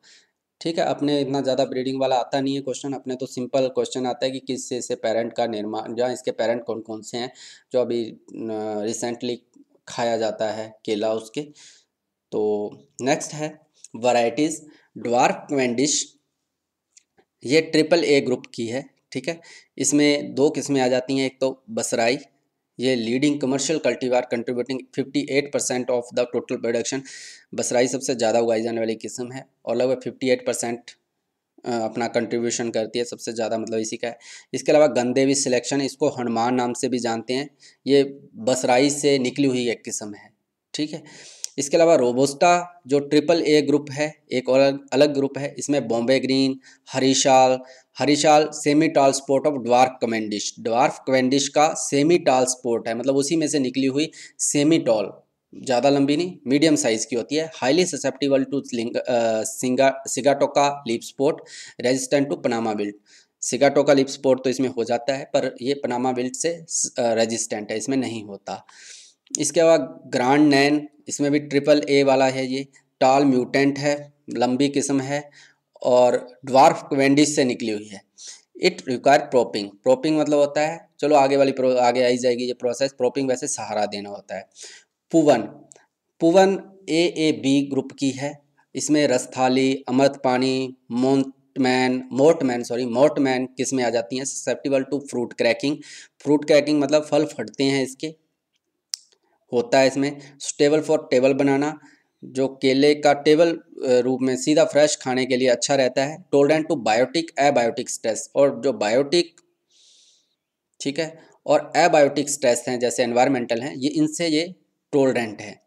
ठीक है अपने इतना ज़्यादा ब्रीडिंग वाला आता नहीं है क्वेश्चन अपने तो सिंपल क्वेश्चन आता है कि किस से इसे पेरेंट का निर्माण जहाँ इसके पेरेंट कौन कौन से हैं जो अभी रिसेंटली खाया जाता है केला उसके तो नेक्स्ट है वराइटीज़ ड्वार्फ क्वेंडिश ये ट्रिपल ए ग्रुप की है ठीक है इसमें दो किस्में आ जाती हैं एक तो बसराई ये leading commercial cultivar contributing 58 percent of the total production Basrai सबसे ज़्यादा उगाई जाने वाली किस्म है और लगभग 58 परसेंट अपना कंट्रीब्यूशन करती है सबसे ज़्यादा मतलब इसी का है इसके अलावा गंदेवी सिलेक्शन इसको हनुमान नाम से भी जानते हैं ये बसराई से निकली हुई एक किस्म है ठीक है इसके अलावा रोबोस्टा जो ट्रिपल ए ग्रुप है एक और अलग ग्रुप है इसमें Bombay green Harichal Harichal semi tall sport of dwarf Cavendish dwarf Cavendish का सेमी टाल स्पोर्ट है मतलब उसी में से निकली हुई सेमी टॉल ज़्यादा लंबी नहीं मीडियम साइज़ की होती है हाईली ससेप्टिबल टू सिंगा sigatoka leaf spot resistant to Panama wilt sigatoka leaf spot तो इसमें हो जाता है पर ये पनामा बिल्ट से रेजिस्टेंट है इसमें नहीं होता इसके अलावा ग्रांड नैन इसमें भी ट्रिपल ए वाला है ये टाल म्यूटेंट है लंबी किस्म है और ड्वार्फ क्वेंडिस से निकली हुई है इट रिक्वायर प्रोपिंग प्रोपिंग मतलब होता है चलो आगे वाली प्रो, आगे आई जाएगी ये प्रोसेस प्रोपिंग वैसे सहारा देना होता है पुवन पुवन ए ए बी ग्रुप की है इसमें रसथाली अमृत पानी मोटमैन मोटमैन सॉरी मोटमैन किस में आ जाती हैं susceptible to fruit cracking fruit cracking मतलब फल फटते हैं इसके होता है इसमें स्टेबल फॉर टेबल बनाना जो केले का टेबल रूप में सीधा फ्रेश खाने के लिए अच्छा रहता है tolerant to biotic abiotic stress और जो बायोटिक ठीक है और एबायोटिक स्ट्रेस हैं जैसे एनवायरमेंटल हैं ये इनसे ये टोलडेंट है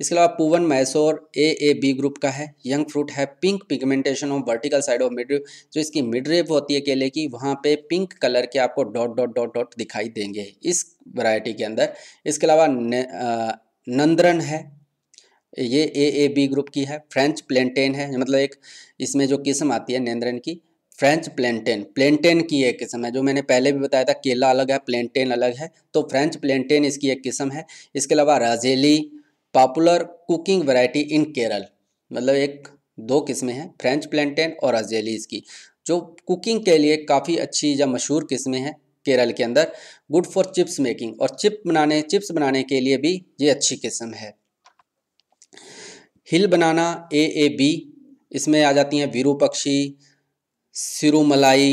इसके अलावा Poovan Mysore A A B group का है यंग फ्रूट है pink pigmentation of vertical side of mid जो इसकी मिड रेप होती है केले की वहाँ पे पिंक कलर के आपको डॉट डॉट डॉट डॉट दिखाई देंगे इस वैरायटी के अंदर इसके अलावा नंदरन है ये ए ए बी ग्रुप की है फ्रेंच प्लेंटेन है मतलब एक इसमें जो किस्म आती है नेंद्रन की फ्रेंच प्लेंटेन प्लेंटेन की एक किस्म है जो मैंने पहले भी बताया था केला अलग है प्लेंटेन अलग है तो फ्रेंच प्लेंटेन इसकी एक किस्म है इसके अलावा Rajeli popular cooking variety in Kerala मतलब एक दो किस्में हैं फ्रेंच प्लेंटेन और राजेली इसकी जो कुकिंग के लिए काफ़ी अच्छी या मशहूर किस्में हैं केरल के अंदर गुड फॉर चिप्स मेकिंग और चिप बनाने चिप्स बनाने के लिए भी ये अच्छी किस्म है हिल बनाना ए ए बी इसमें आ जाती हैं Virupakshi Sirumalai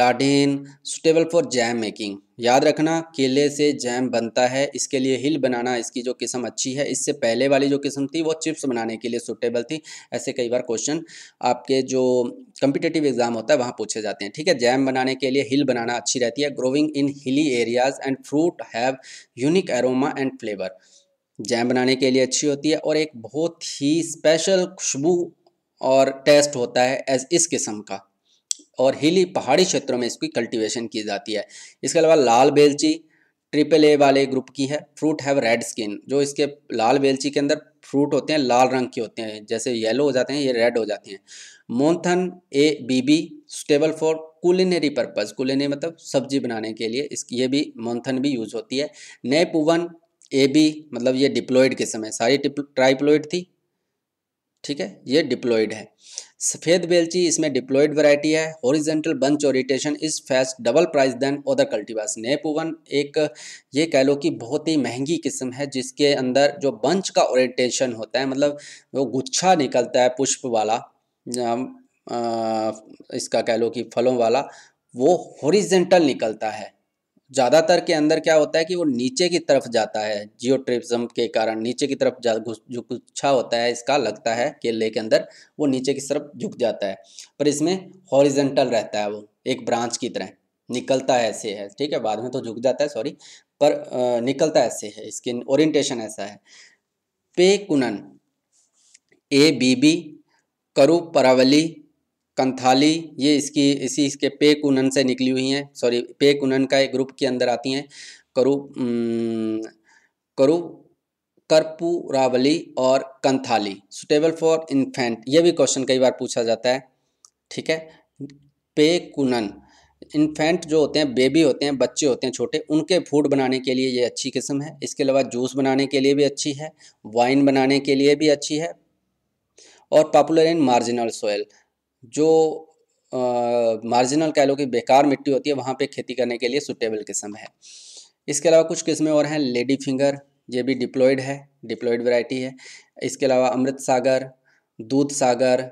Ladan suitable for jam making याद रखना केले से जैम बनता है इसके लिए हिल बनाना इसकी जो किस्म अच्छी है इससे पहले वाली जो किस्म थी वो चिप्स बनाने के लिए सुटेबल थी ऐसे कई बार क्वेश्चन आपके जो कम्पिटेटिव एग्जाम होता है वहाँ पूछे जाते हैं ठीक है जैम बनाने के लिए हिल बनाना अच्छी रहती है growing in hilly areas and fruit have unique aroma and flavour jam बनाने के लिए अच्छी होती है और एक बहुत ही स्पेशल खुशबू और टेस्ट होता है एज इस किस्म का और हिली पहाड़ी क्षेत्रों में इसकी कल्टीवेशन की जाती है इसके अलावा लाल बेलची ट्रिपल ए वाले ग्रुप की है फ्रूट हैव रेड स्किन जो इसके लाल बेलची के अंदर फ्रूट होते हैं लाल रंग के होते हैं जैसे येलो हो जाते हैं ये रेड हो जाते हैं Monthan A B B suitable for culinary purpose culinary मतलब सब्जी बनाने के लिए इसकी ये भी मोन्थन भी यूज़ होती है पुवन ए बी मतलब ये डिप्लॉयड किस्म है सारी ट्राइप्लॉयड थी ठीक है ये डिप्लॉयड है सफ़ेद बेलची इसमें डिप्लॉयड वैरायटी है हॉरिजेंटल बंच और is fetch double price than other cultivars Neypoovan एक ये कह लो कि बहुत ही महंगी किस्म है जिसके अंदर जो बंच का ओरिएटेशन होता है मतलब वो गुच्छा निकलता है पुष्प वाला आ, इसका कह लो कि फलों वाला वो हॉरिजेंटल निकलता है ज़्यादातर के अंदर क्या होता है कि वो नीचे की तरफ जाता है जियो के कारण नीचे की तरफ जो गुच्छा होता है इसका लगता है केले के अंदर वो नीचे की तरफ झुक जाता है पर इसमें हॉरिजेंटल रहता है वो एक ब्रांच की तरह निकलता ऐसे है ठीक है बाद में तो झुक जाता है सॉरी पर आ, निकलता ऐसे है इसकी ओरिएंटेशन ऐसा है पे कुनन ए बी बी करु परावली कंथाली ये इसकी इसी इसके पे कुनन से निकली हुई हैं सॉरी पे कुनन का एक ग्रुप के अंदर आती हैं करु करु कर्पूरावली और कंथाली सुटेबल फॉर इन्फेंट ये भी क्वेश्चन कई बार पूछा जाता है ठीक है पे कुनन इन्फेंट जो होते हैं बेबी होते हैं बच्चे होते हैं छोटे उनके फूड बनाने के लिए ये अच्छी किस्म है इसके अलावा जूस बनाने के लिए भी अच्छी है वाइन बनाने के लिए भी अच्छी है और पॉपुलर इन मार्जिनल सोयल जो मार्जिनल कह लो कि बेकार मिट्टी होती है वहाँ पे खेती करने के लिए सुटेबल किस्म है इसके अलावा कुछ किस्में और हैं लेडी फिंगर ये भी डिप्लॉयड है डिप्लॉयड वैरायटी है इसके अलावा अमृत सागर दूध सागर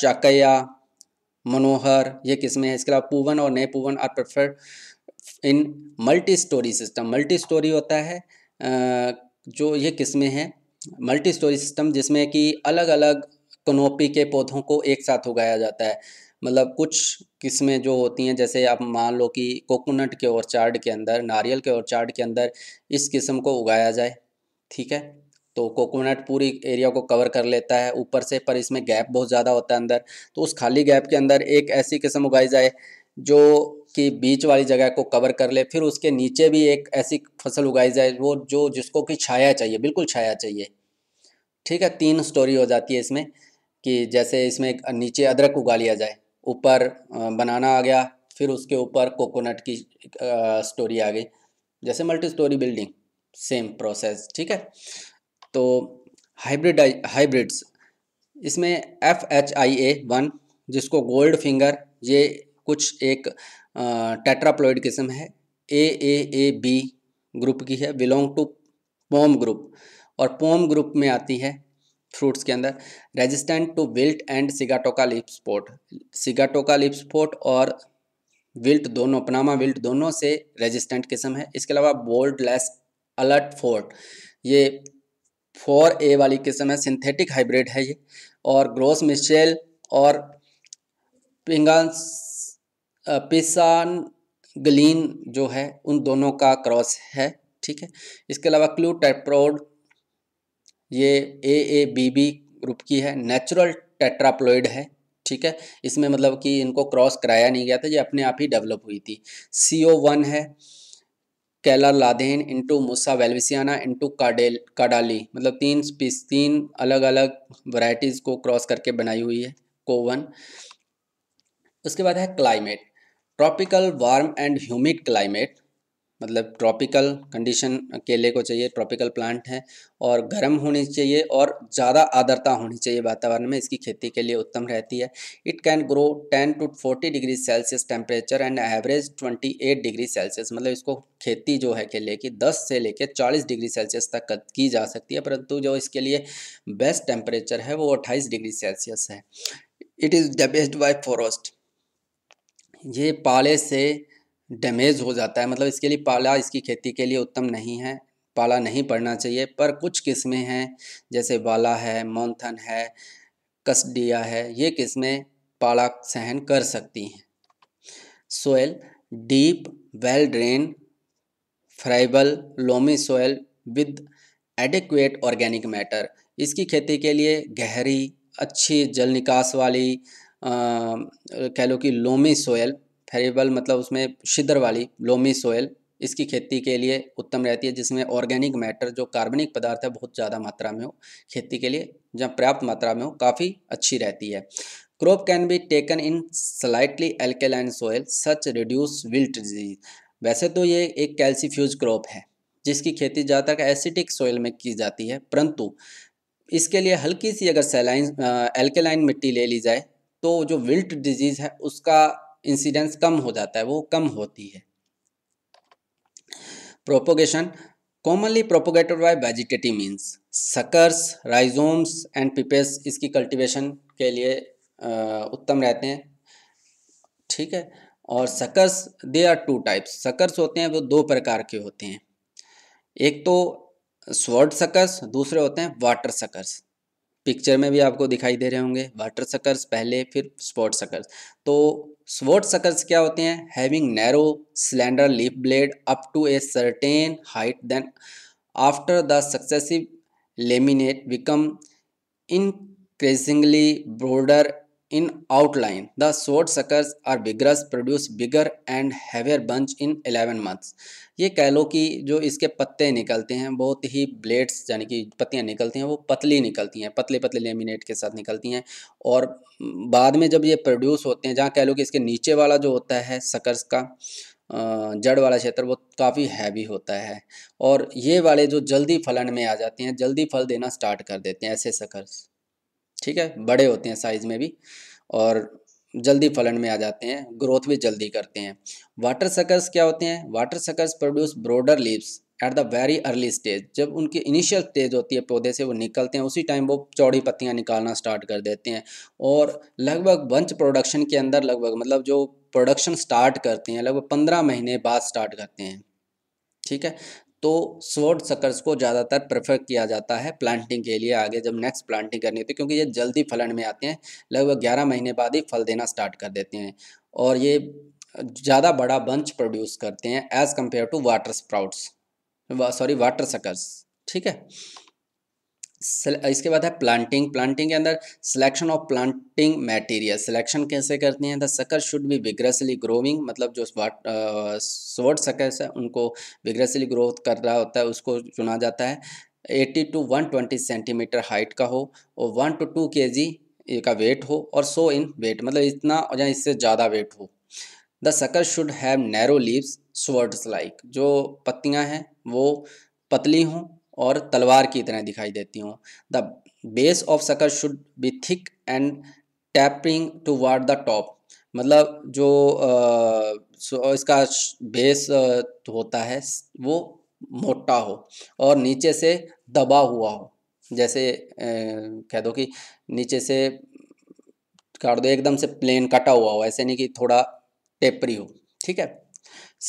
चाकया मनोहर ये किस्में हैं इसके अलावा पूवन और Ney Poovan are preferred in multi storey system multi storey होता है जो ये किस्में हैं मल्टी स्टोरी सिस्टम जिसमें कि अलग अलग कनोपी के पौधों को एक साथ उगाया जाता है मतलब कुछ किस्में जो होती हैं जैसे आप मान लो कि कोकोनट के ऑर्चार्ड के अंदर नारियल के ऑर्चार्ड के अंदर इस किस्म को उगाया जाए ठीक है तो कोकोनट पूरी एरिया को कवर कर लेता है ऊपर से पर इसमें गैप बहुत ज़्यादा होता है अंदर तो उस खाली गैप के अंदर एक ऐसी किस्म उगाई जाए जो कि बीच वाली जगह को कवर कर ले फिर उसके नीचे भी एक ऐसी फसल उगाई जाए वो जो जिसको कि छाया चाहिए बिल्कुल छाया चाहिए ठीक है तीन स्टोरी हो जाती है इसमें कि जैसे इसमें नीचे अदरक उगा लिया जाए ऊपर बनाना आ गया फिर उसके ऊपर कोकोनट की स्टोरी आ गई जैसे multi storey building same process ठीक है तो हाइब्रिड हाइब्रिड्स इसमें F H I A one जिसको गोल्ड फिंगर ये कुछ एक टेट्राप्लोइड किस्म है ए ए ए बी ग्रुप की है बिलोंग टू पोम ग्रुप और पोम ग्रुप में आती है फ्रूट्स के अंदर resistant to wilt and sigatoka leaf spot sigatoka leaf spot और विल्ट दोनों पनामा विल्ट दोनों से रेजिस्टेंट किस्म है इसके अलावा बोल्ड लेस अलर्ट फोर्ट ये फोर ए वाली किस्म है सिंथेटिक हाइब्रिड है ये और ग्रोस मिशेल और पिंगांस पिसान ग्लीन जो है उन दोनों का क्रॉस है ठीक है इसके अलावा क्लू टेप्रोड ये A A B B group की है नेचुरल टेट्राप्लोइड है ठीक है इसमें मतलब कि इनको क्रॉस कराया नहीं गया था ये अपने आप ही डेवलप हुई थी सी ओ वन है Kaller Ladan into Musa balbisiana into Kadel Kadali मतलब तीन स्पीस तीन अलग अलग वराइटीज़ को क्रॉस करके बनाई हुई है कोवन उसके बाद है climate tropical warm and humid climate मतलब ट्रॉपिकल कंडीशन केले को चाहिए ट्रॉपिकल प्लांट है और गर्म होनी चाहिए और ज़्यादा आदरता होनी चाहिए वातावरण में इसकी खेती के लिए उत्तम रहती है it can grow 10 to 40 degree Celsius temperature and average 28 degree Celsius मतलब इसको खेती जो है केले की 10 से लेकर 40 डिग्री सेल्सियस तक की जा सकती है परंतु जो इसके लिए बेस्ट टेम्परेचर है वो अट्ठाईस डिग्री सेल्सियस है it is the best by forest ये पाले से डैमेज हो जाता है मतलब इसके लिए पाला इसकी खेती के लिए उत्तम नहीं है पाला नहीं पड़ना चाहिए पर कुछ किस्में हैं जैसे वाला है मौनथन है कसडिया है ये किस्में पाला सहन कर सकती हैं soil deep well drain friable loamy soil with adequate organic matter इसकी खेती के लिए गहरी अच्छी जल निकास वाली कह लो कि लोमी सोयल फेरेबल मतलब उसमें शिदर वाली लोमी सोयल इसकी खेती के लिए उत्तम रहती है जिसमें ऑर्गेनिक मैटर जो कार्बनिक पदार्थ है बहुत ज़्यादा मात्रा में हो खेती के लिए जहाँ पर्याप्त मात्रा में हो काफ़ी अच्छी रहती है crop can be taken in slightly alkaline soil such reduce wilt disease वैसे तो ये एक कैल्सीफ्यूज क्रॉप है जिसकी खेती ज़्यादातर एसिटिक सोयल में की जाती है परंतु इसके लिए हल्की सी अगर सेलाइन एल्केलाइन मिट्टी ले ली जाए तो जो विल्ट डिजीज़ है उसका इंसिडेंस कम हो जाता है वो कम होती है propagation commonly propagated by vegetative means suckers rhizomes and peepers इसकी कल्टीवेशन के लिए उत्तम रहते हैं ठीक है और suckers they are two types suckers होते हैं वो दो प्रकार के होते हैं एक तो स्वर्ड सकर्स दूसरे होते हैं वाटर सकर्स पिक्चर में भी आपको दिखाई दे रहे होंगे वाटर सकर्स पहले फिर स्पॉट सकर्स तो स्वॉट सकर्स क्या होते हैं having narrow cylinder leaf blade up to a certain height then after the successive laminae become increasingly broader in outline. The short suckers are vigorous, produce bigger and heavier bunch in 11 months. ये कह लो कि जो इसके पत्ते निकलते हैं बहुत ही ब्लेड्स यानी कि पत्तियाँ निकलती हैं वो पतली निकलती हैं पतले पतले लेमिनेट के साथ निकलती हैं और बाद में जब ये प्रोड्यूस होते हैं जहाँ कह लो कि इसके नीचे वाला जो होता है सकर्स का जड़ वाला क्षेत्र वो काफ़ी हैवी होता है और ये वाले जो जल्दी फलन में आ जाते हैं जल्दी फल देना स्टार्ट कर देते हैं ऐसे सकर्स ठीक है बड़े होते हैं साइज़ में भी और जल्दी फलन में आ जाते हैं ग्रोथ भी जल्दी करते हैं वाटर सकर्स क्या होते हैं water suckers produce broader leaves at the very early stage जब उनकी इनिशियल स्टेज होती है पौधे से वो निकलते हैं उसी टाइम वो चौड़ी पत्तियां निकालना स्टार्ट कर देते हैं और लगभग बंच प्रोडक्शन के अंदर लगभग मतलब जो प्रोडक्शन स्टार्ट करते हैं लगभग पंद्रह महीने बाद स्टार्ट करते हैं ठीक है तो स्वर्ड सकर्स को ज़्यादातर प्रेफर किया जाता है प्लांटिंग के लिए आगे जब नेक्स्ट प्लांटिंग करनी होती है क्योंकि ये जल्दी फलन में आते हैं लगभग ग्यारह महीने बाद ही फल देना स्टार्ट कर देते हैं और ये ज़्यादा बड़ा बंच प्रोड्यूस करते हैं as compare to water sprouts sorry water suckers ठीक है इसके बाद है प्लांटिंग प्लांटिंग के अंदर selection of planting material selection कैसे करते हैं the sucker should be vigorously growing मतलब जो स्वॉट सकर्स है उनको विग्रेसली ग्रोथ कर रहा होता है उसको चुना जाता है eighty to one twenty centimetre height का हो और वन टू टू के जी का वेट हो और सो इन वेट मतलब इतना या इससे ज़्यादा वेट हो the sucker should have narrow leaves swords like जो पत्तियां हैं वो पतली हों और तलवार की तरह दिखाई देती हों the base of sucker should be thick and tapering toward the top मतलब जो आ, इसका बेस होता है वो मोटा हो और नीचे से दबा हुआ हो जैसे ए, कह दो कि नीचे से काट दो एकदम से प्लेन कटा हुआ हो ऐसे नहीं कि थोड़ा टेपरी हो ठीक है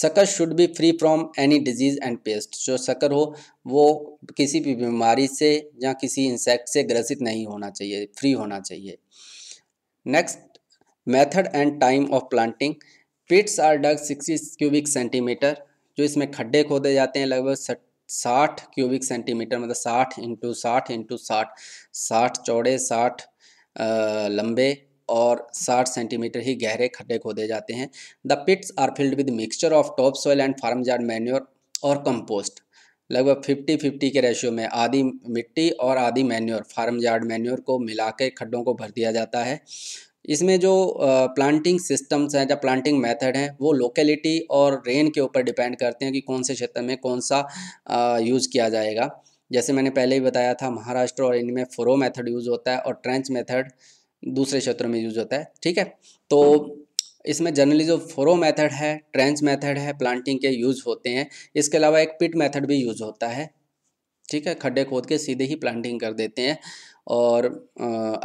sucker should be free from any disease and pest जो सकर हो वो किसी भी बीमारी से या किसी इंसेक्ट से ग्रसित नहीं होना चाहिए फ्री होना चाहिए next method and time of planting pits are dug sixty cubic centimetre जो इसमें खड्डे खोदे जाते हैं लगभग साठ क्यूबिक सेंटीमीटर मतलब साठ इंटू साठ इंटू साठ साठ चौड़े साठ लंबे और 60 सेंटीमीटर ही गहरे खड्डे खोदे जाते हैं the pits are filled with mixture of top soil and farm yard manure और कंपोस्ट लगभग फिफ्टी फिफ्टी के रेशियो में आधी मिट्टी और आधी मैन्योर फार्म यार्ड मैन्योर को मिला के खड्डों को भर दिया जाता है इसमें जो प्लांटिंग सिस्टम्स हैं या प्लांटिंग मेथड हैं वो लोकेलिटी और रेन के ऊपर डिपेंड करते हैं कि कौन से क्षेत्र में कौन सा यूज़ किया जाएगा जैसे मैंने पहले ही बताया था महाराष्ट्र और इनमें फ्रो मेथड यूज़ होता है और ट्रेंच मेथड दूसरे क्षेत्रों में यूज होता है ठीक है तो इसमें जनरली जो फोरो मेथड है ट्रेंच मेथड है प्लांटिंग के यूज होते हैं इसके अलावा एक पिट मेथड भी यूज होता है ठीक है खड्डे खोद के सीधे ही प्लांटिंग कर देते हैं और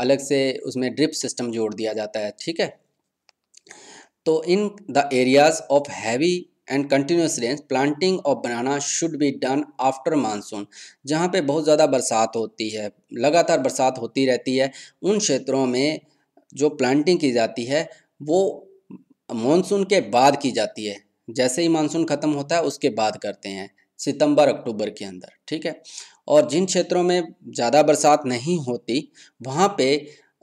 अलग से उसमें ड्रिप सिस्टम जोड़ दिया जाता है ठीक है तो in the areas of heavy and continuous rain planting of banana should be done after monsoon जहाँ पे बहुत ज़्यादा बरसात होती है लगातार बरसात होती रहती है उन क्षेत्रों में जो प्लांटिंग की जाती है वो मानसून के बाद की जाती है जैसे ही मानसून ख़त्म होता है उसके बाद करते हैं सितंबर अक्टूबर के अंदर ठीक है और जिन क्षेत्रों में ज़्यादा बरसात नहीं होती वहाँ पे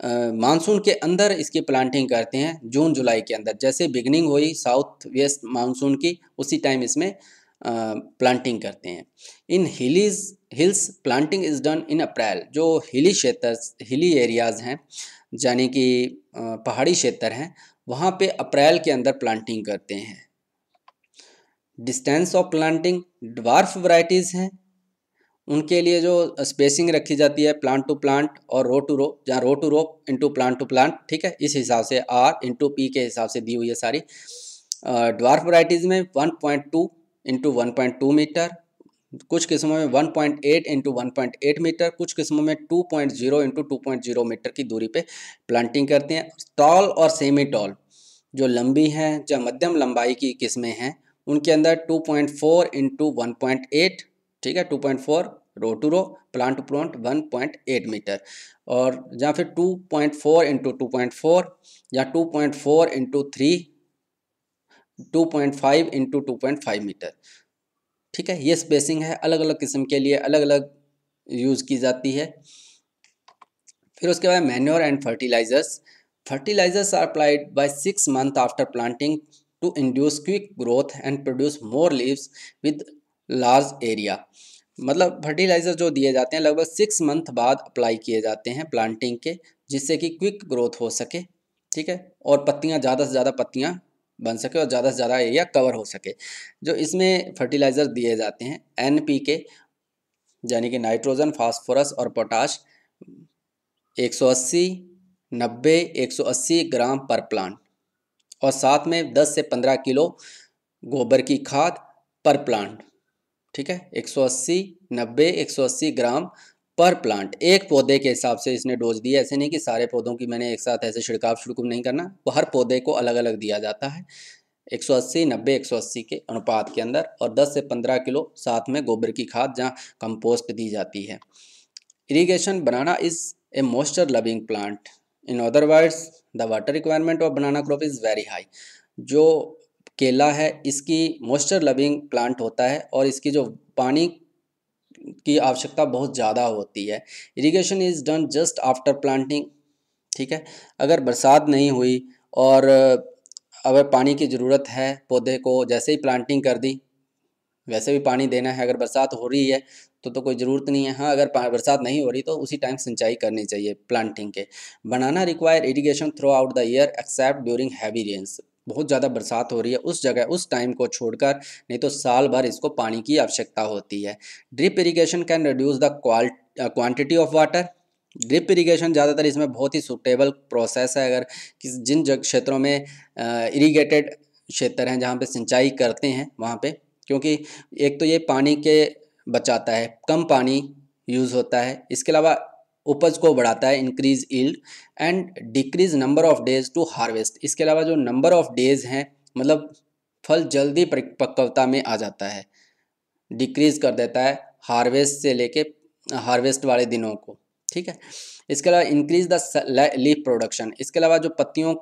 मानसून के अंदर इसकी प्लांटिंग करते हैं जून जुलाई के अंदर जैसे बिगनिंग हुई साउथ वेस्ट मानसून की उसी टाइम इसमें प्लांटिंग करते हैं in hilly hills planting is done in April जो हिली क्षेत्र हिली एरियाज़ हैं यानी कि पहाड़ी क्षेत्र हैं वहाँ पे अप्रैल के अंदर प्लांटिंग करते हैं distance of planting dwarf varieties हैं उनके लिए जो स्पेसिंग रखी जाती है प्लांट टू प्लांट और रो टू रो जहाँ row to row into plant to plant ठीक है इस हिसाब से आर इंटू पी के हिसाब से दी हुई है सारी ड्वार्फ वराइटीज़ में one point two into one point two metre कुछ किस्मों में 1.8 point eight into one metre कुछ किस्मों में 2.0 point zero into two point zero metre की दूरी पे प्लांटिंग करते हैं टॉल और सेमी टॉल जो लंबी हैं जो मध्यम लंबाई की किस्में हैं उनके अंदर 2.4 point four into one point eight ठीक है two point four row to row plant to plant one point eight metre और या फिर two point four into two point four या two point four into three two point five into two point five metre ठीक है ये spacing है अलग अलग किस्म के लिए अलग अलग यूज़ की जाती है फिर उसके बाद manure and fertilizers fertilizers are applied by six month after planting to induce quick growth and produce more leaves with large area मतलब फर्टिलाइज़र जो दिए जाते हैं लगभग सिक्स मंथ बाद अप्लाई किए जाते हैं प्लांटिंग के जिससे कि क्विक ग्रोथ हो सके ठीक है और पत्तियाँ ज़्यादा से ज़्यादा पत्तियाँ बन सके और ज़्यादा से ज़्यादा एरिया कवर हो सके जो इसमें फर्टिलाइज़र दिए जाते हैं एन पी के यानी कि नाइट्रोजन फॉस्फोरस और पोटाश एक सौ अस्सी ग्राम पर प्लांट और साथ में 10 से 15 किलो गोबर की खाद पर प्लांट ठीक है 180 90 180 ग्राम पर प्लांट एक पौधे के हिसाब से इसने डोज दी है ऐसे नहीं कि सारे पौधों की मैंने एक साथ ऐसे छिड़काव छिड़कुम नहीं करना वो हर पौधे को अलग अलग दिया जाता है 180 90 180 के अनुपात के अंदर और 10 से 15 किलो साथ में गोबर की खाद जहाँ कंपोस्ट दी जाती है irrigation banana is a moisture loving plant in otherwise the water requirement of banana crop is very high जो केला है इसकी मॉइस्चर लविंग प्लांट होता है और इसकी जो पानी की आवश्यकता बहुत ज़्यादा होती है irrigation is done just after planting ठीक है अगर बरसात नहीं हुई और अगर पानी की ज़रूरत है पौधे को जैसे ही प्लांटिंग कर दी वैसे भी पानी देना है अगर बरसात हो रही है तो तो कोई ज़रूरत नहीं है हाँ अगर बरसात नहीं हो रही तो उसी टाइम सिंचाई करनी चाहिए प्लांटिंग के banana require irrigation throughout the year except during heavy rains बहुत ज़्यादा बरसात हो रही है उस जगह उस टाइम को छोड़कर नहीं तो साल भर इसको पानी की आवश्यकता होती है drip irrigation can reduce the quantity of water drip irrigation ज़्यादातर इसमें बहुत ही सुटेबल प्रोसेस है अगर किस जिन जग क्षेत्रों में इरीगेटेड uh, क्षेत्र हैं जहाँ पे सिंचाई करते हैं वहाँ पे क्योंकि एक तो ये पानी के बचाता है कम पानी यूज़ होता है इसके अलावा उपज को बढ़ाता है increase yield and decrease number of days to harvest इसके अलावा जो नंबर ऑफ डेज हैं मतलब फल जल्दी परिपक्वता में आ जाता है डिक्रीज कर देता है हार्वेस्ट से लेके हार्वेस्ट वाले दिनों को ठीक है इसके अलावा इंक्रीज द लीफ प्रोडक्शन इसके अलावा जो पत्तियों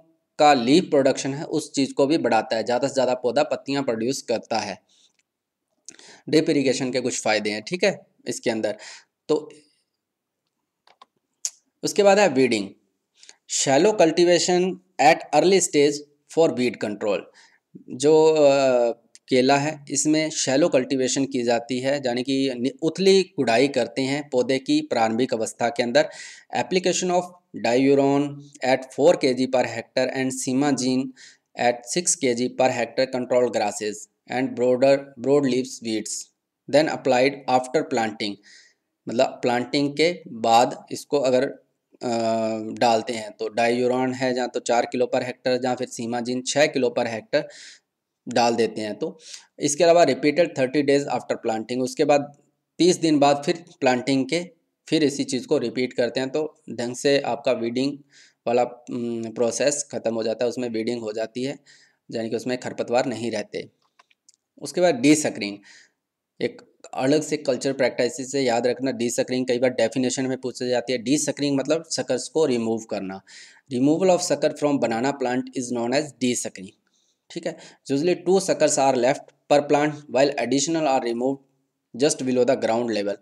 का लीफ प्रोडक्शन है उस चीज़ को भी बढ़ाता है ज़्यादा से ज़्यादा पौधा पत्तियाँ प्रोड्यूस करता है ड्रिप इरीगेशन के कुछ फ़ायदे हैं ठीक है इसके अंदर तो उसके बाद है weeding shallow cultivation at early stage for weed control जो आ, केला है इसमें शैलो कल्टीवेशन की जाती है यानी कि उथली गुड़ाई करते हैं पौधे की प्रारंभिक अवस्था के अंदर application of diuron at four K G per hectare and simazine at six K G per hectare control grasses and broader broad leaves weeds then applied after planting मतलब प्लांटिंग के बाद इसको अगर डालते हैं तो डाईयूरान है जहाँ तो चार किलो पर हेक्टर या फिर सीमा जिन छः किलो पर हेक्टर डाल देते हैं तो इसके अलावा repeated thirty days after planting उसके बाद तीस दिन बाद फिर प्लांटिंग के फिर इसी चीज़ को रिपीट करते हैं तो ढंग से आपका वीडिंग वाला प्रोसेस ख़त्म हो जाता है उसमें वीडिंग हो जाती है यानी कि उसमें खरपतवार नहीं रहते उसके बाद डी सक्रिंग एक अलग से कल्चर प्रैक्टिस से याद रखना डी सकरिंग कई बार डेफिनेशन में पूछी जाती है डी सकरिंग मतलब सकर्स को रिमूव करना removal of sucker from banana plant is known as desuckering ठीक है usually two suckers are left per plant while additional are remove just below the ground level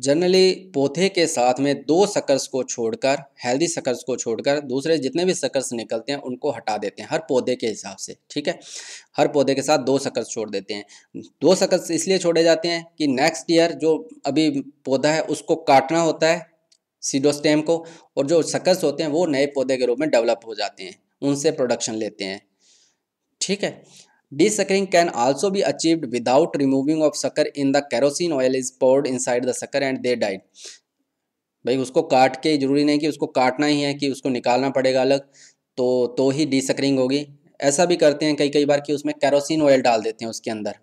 generally पोथे के साथ में दो सकर्स को छोड़कर हेल्दी सकर्स को छोड़कर दूसरे जितने भी सकर्स निकलते हैं उनको हटा देते हैं हर पौधे के हिसाब से ठीक है हर पौधे के साथ दो सकर्स छोड़ देते हैं दो सकर्स इसलिए छोड़े जाते हैं कि नेक्स्ट ईयर जो अभी पौधा है उसको काटना होता है सीडोस्टेम को और जो सकर्स होते हैं वो नए पौधे के रूप में डेवलप हो जाते हैं उनसे प्रोडक्शन लेते हैं ठीक है कैन can भी be without removing of sucker in the kerosene oil is poured inside the sucker and they died भाई उसको काट के जरूरी नहीं कि उसको काटना ही है कि उसको निकालना पड़ेगा अलग तो तो ही डिसकरिंग होगी ऐसा भी करते हैं कई कई बार कि उसमें कैरोसिन ऑयल डाल देते हैं उसके अंदर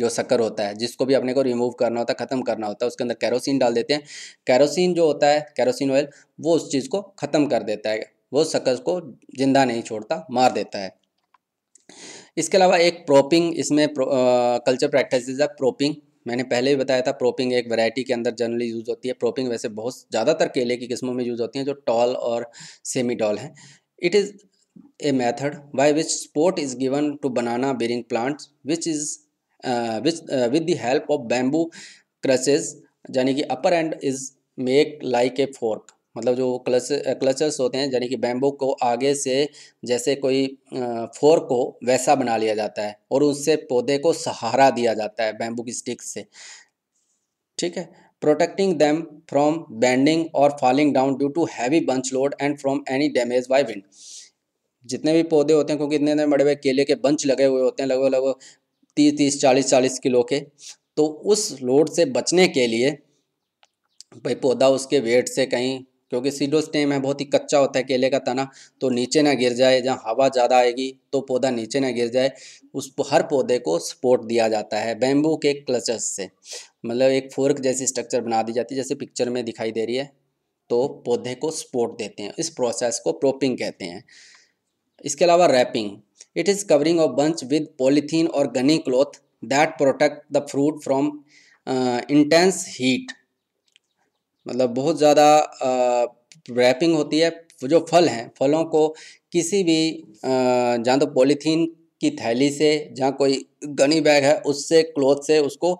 जो शक्कर होता है जिसको भी अपने को रिमूव करना होता है ख़त्म करना होता है उसके अंदर कैरोसिन डाल देते हैं कैरोसिन जो होता है कैरोसिन ऑयल वो उस चीज़ को ख़त्म कर देता है वो शक्कर को ज़िंदा नहीं छोड़ता मार देता है इसके अलावा एक प्रोपिंग इसमें प्रो, आ, कल्चर प्रैक्टिस है प्रोपिंग मैंने पहले ही बताया था प्रोपिंग एक वैरायटी के अंदर जनरली यूज़ होती है प्रोपिंग वैसे बहुत ज़्यादातर केले की किस्मों में यूज़ होती हैं जो टॉल और सेमी टॉल हैं it is a method by which support is given to banana bearing plants which is which with the help of bamboo crutches यानी कि upper end is make like a fork मतलब जो clutch clutchers होते हैं यानी कि bamboo को आगे से जैसे कोई फोर्क को वैसा बना लिया जाता है और उससे पौधे को सहारा दिया जाता है बैम्बू की स्टिक से ठीक है प्रोटेक्टिंग दैम फ्रॉम बैंडिंग और falling down due to heavy bunch load and from any damage by wind जितने भी पौधे होते हैं क्योंकि इतने इतने बड़े बड़े केले के बंच लगे हुए होते हैं लगभग लगभग तीस तीस चालीस चालीस किलो के तो उस लोड से बचने के लिए भाई पौधा उसके वेट से कहीं क्योंकि सीडो स्टेम है बहुत ही कच्चा होता है केले का तना तो नीचे ना गिर जाए जहाँ हवा ज़्यादा आएगी तो पौधा नीचे ना गिर जाए उस हर पौधे को सपोर्ट दिया जाता है बैम्बू के क्लचस से मतलब एक फोर्क जैसी स्ट्रक्चर बना दी जाती है जैसे पिक्चर में दिखाई दे रही है तो पौधे को सपोर्ट देते हैं इस प्रोसेस को प्रोपिंग कहते हैं इसके अलावा wrapping it is covering of bunch with polythene और gunny cloth that protect the fruit from intense heat मतलब बहुत ज़्यादा रैपिंग होती है जो फल हैं फलों को किसी भी जहाँ तो पॉलीथीन की थैली से जहाँ कोई गनी बैग है उससे क्लोथ से उसको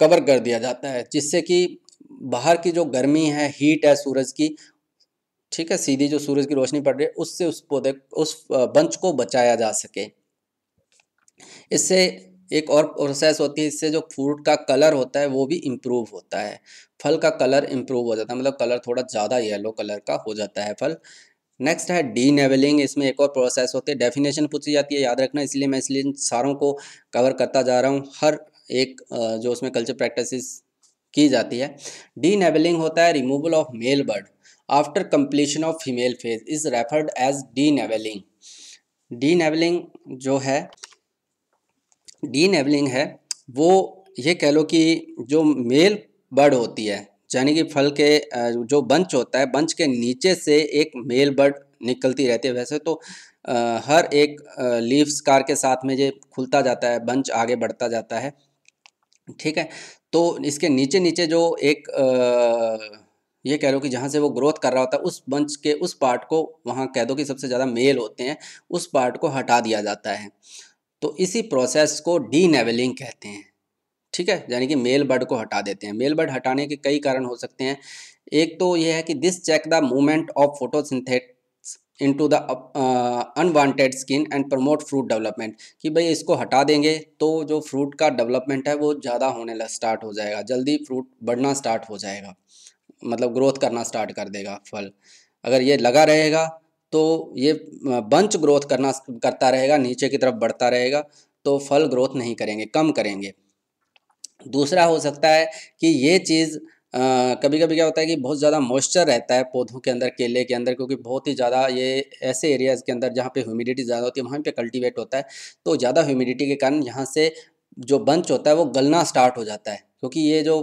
कवर कर दिया जाता है जिससे कि बाहर की जो गर्मी है हीट है सूरज की ठीक है सीधी जो सूरज की रोशनी पड़ रही है उससे उस पौधे उस बंच को बचाया जा सके इससे एक और प्रोसेस होती है इससे जो फ्रूट का कलर होता है वो भी इम्प्रूव होता है फल का कलर इम्प्रूव हो जाता है मतलब कलर थोड़ा ज़्यादा येलो कलर का हो जाता है फल नेक्स्ट है डी नेवलिंग इसमें एक और प्रोसेस होती है डेफिनेशन पूछी जाती है याद रखना इसलिए मैं इसलिए सारों को कवर करता जा रहा हूँ हर एक जो उसमें कल्चर प्रैक्टिस की जाती है डी नेवलिंग होता है removal of male bud after completion of female phase is referred as denavelling denavelling जो है डी नेवलिंग है वो ये कह लो कि जो मेल बर्ड होती है यानी कि फल के जो बंच होता है बंच के नीचे से एक मेल बर्ड निकलती रहती है वैसे तो हर एक लीव्स स्कार के साथ में ये खुलता जाता है बंच आगे बढ़ता जाता है ठीक है तो इसके नीचे नीचे जो एक ये कह लो कि जहाँ से वो ग्रोथ कर रहा होता है उस बंच के उस पार्ट को वहाँ कह दो कि सबसे ज़्यादा मेल होते हैं उस पार्ट को हटा दिया जाता है तो इसी प्रोसेस को डी कहते हैं ठीक है यानी कि मेल बर्ड को हटा देते हैं मेल बर्ड हटाने के कई कारण हो सकते हैं एक तो यह है कि this check the movement of in into the unwanted skin and promote fruit development कि भाई इसको हटा देंगे तो जो फ्रूट का डेवलपमेंट है वो ज़्यादा होने लग स्टार्ट हो जाएगा जल्दी फ्रूट बढ़ना स्टार्ट हो जाएगा मतलब ग्रोथ करना स्टार्ट कर देगा फल अगर ये लगा रहेगा तो ये बंच ग्रोथ करना करता रहेगा नीचे की तरफ बढ़ता रहेगा तो फल ग्रोथ नहीं करेंगे कम करेंगे दूसरा हो सकता है कि ये चीज़ कभी कभी क्या होता है कि बहुत ज़्यादा मॉइस्चर रहता है पौधों के अंदर केले के अंदर क्योंकि बहुत ही ज़्यादा ये ऐसे एरियाज़ के अंदर जहाँ पे ह्यूमिडिटी ज़्यादा होती है वहाँ पे कल्टीवेट होता है तो ज़्यादा ह्यूमिडिटी के कारण यहाँ से जो बंच होता है वो गलना स्टार्ट हो जाता है क्योंकि ये जो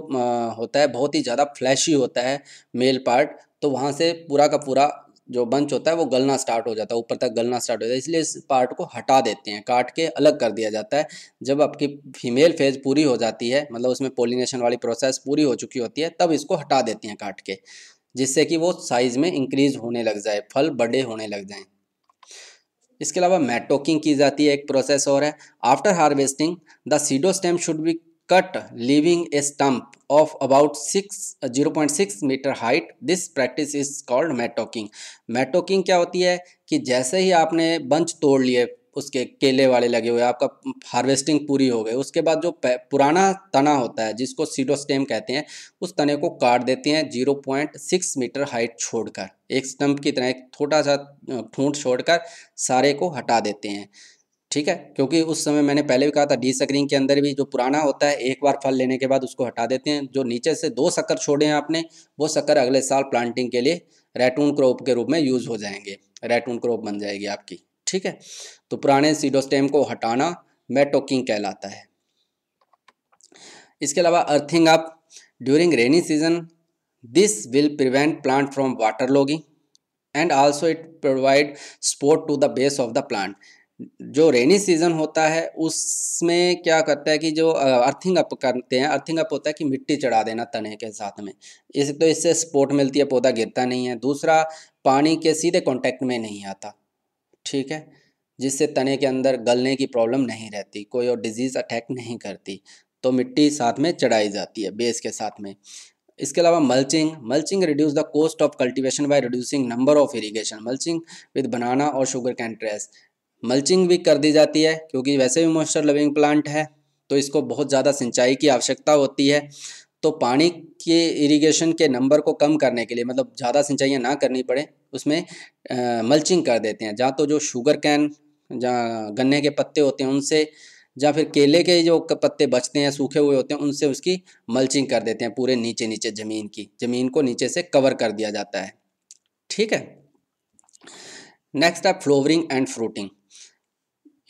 होता है बहुत ही ज़्यादा फ्लैशी होता है मेल पार्ट तो वहाँ से पूरा का पूरा जो बंच होता है वो गलना स्टार्ट हो जाता है ऊपर तक गलना स्टार्ट हो जाता है इसलिए इस पार्ट को हटा देते हैं काट के अलग कर दिया जाता है जब आपकी फीमेल फेज पूरी हो जाती है मतलब उसमें पोलिनेशन वाली प्रोसेस पूरी हो चुकी होती है तब इसको हटा देते हैं काट के जिससे कि वो साइज़ में इंक्रीज होने लग जाए फल बड़े होने लग जाएँ इसके अलावा मैटोकिंग की जाती है एक प्रोसेस और है after harvesting the pseudo stem should be cut leaving a stump of about 6 0.6 metre height this practice is called mattocking mattocking क्या होती है कि जैसे ही आपने बंच तोड़ लिए उसके केले वाले लगे हुए आपका हार्वेस्टिंग पूरी हो गई उसके बाद जो पुराना तना होता है जिसको सीडोस्टेम कहते हैं उस तने को काट देते हैं 0.6 मीटर हाइट छोड़कर एक स्टम्प की तरह एक छोटा सा ठूंठ छोड़कर सारे को हटा देते हैं ठीक है क्योंकि उस समय मैंने पहले भी कहा था डी सकरिंग के अंदर भी जो पुराना होता है एक बार फल लेने के बाद उसको हटा देते हैं जो नीचे से दो शक्कर छोड़े हैं आपने वो शक्कर अगले साल प्लांटिंग के लिए रेटून क्रॉप के रूप में यूज़ हो जाएंगे रेटून क्रॉप बन जाएगी आपकी ठीक है तो पुराने सीडोस्टेम को हटाना मेटोकिंग कहलाता है इसके अलावा earthing up during rainy season this will prevent plant from water logging and also it provide support to the base of the plant जो रेनी सीज़न होता है उसमें क्या करता है कि जो अर्थिंग अप करते हैं अर्थिंग अप होता है कि मिट्टी चढ़ा देना तने के साथ में इस तो इससे सपोर्ट मिलती है पौधा गिरता नहीं है दूसरा पानी के सीधे कांटेक्ट में नहीं आता ठीक है जिससे तने के अंदर गलने की प्रॉब्लम नहीं रहती कोई और डिजीज़ अटैक नहीं करती तो मिट्टी साथ में चढ़ाई जाती है बेस के साथ में इसके अलावा mulching mulching reduce the cost of cultivation by reducing number of irrigation mulching with banana और शुगर कैन ट्रेस मल्चिंग भी कर दी जाती है क्योंकि वैसे भी मॉइस्चर लविंग प्लांट है तो इसको बहुत ज़्यादा सिंचाई की आवश्यकता होती है तो पानी के इरिगेशन के नंबर को कम करने के लिए मतलब ज़्यादा सिंचाइयाँ ना करनी पड़े उसमें आ, मल्चिंग कर देते हैं जहाँ तो जो शुगर कैन जहाँ गन्ने के पत्ते होते हैं उनसे या फिर केले के जो पत्ते बचते हैं सूखे हुए होते हैं उनसे उसकी मल्चिंग कर देते हैं पूरे नीचे नीचे ज़मीन की ज़मीन को नीचे से कवर कर दिया जाता है ठीक है नेक्स्ट है flowering and fruiting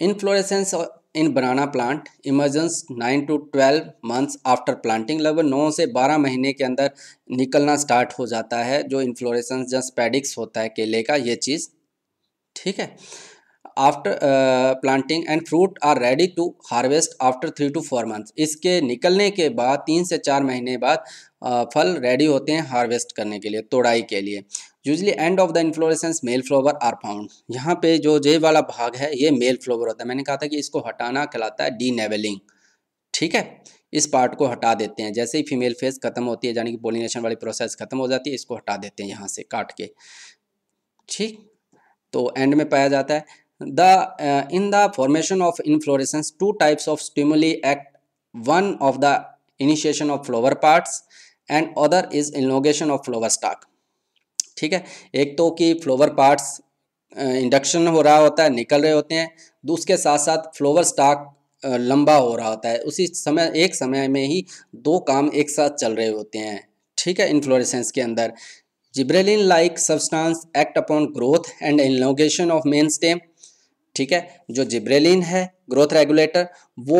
inflorescence in banana plant emergence nine to twelve months after planting लगभग नौ से बारह महीने के अंदर निकलना स्टार्ट हो जाता है जो इन्फ्लोरेसेंस जस्ट पैडिक्स होता है केले का ये चीज़ ठीक है after planting and fruit are ready to harvest after three to four months इसके निकलने के बाद तीन से चार महीने बाद uh, फल रेडी होते हैं हार्वेस्ट करने के लिए तोड़ाई के लिए usually end of the inflorescence male flower are found यहाँ पे जो जे वाला भाग है ये मेल फ्लोवर होता है मैंने कहा था कि इसको हटाना कहलाता है डी नेवलिंग ठीक है इस पार्ट को हटा देते हैं जैसे ही फीमेल फेस खत्म होती है यानी कि पोलिनेशन वाली प्रोसेस खत्म हो जाती है इसको हटा देते हैं यहाँ से काट के ठीक तो एंड में पाया जाता है the in the formation of of two types of stimuli act one of the initiation of flower parts and other is elongation of flower stalk ठीक है एक तो कि फ्लोवर पार्ट्स इंडक्शन हो रहा होता है निकल रहे होते हैं उसके साथ साथ फ्लोवर स्टाक uh, लंबा हो रहा होता है उसी समय एक समय में ही दो काम एक साथ चल रहे होते हैं ठीक है इन्फ्लोरेसेंस के अंदर gibberellin like substance act upon growth and elongation of main stem ठीक है जो जिब्रेलिन है ग्रोथ रेगुलेटर वो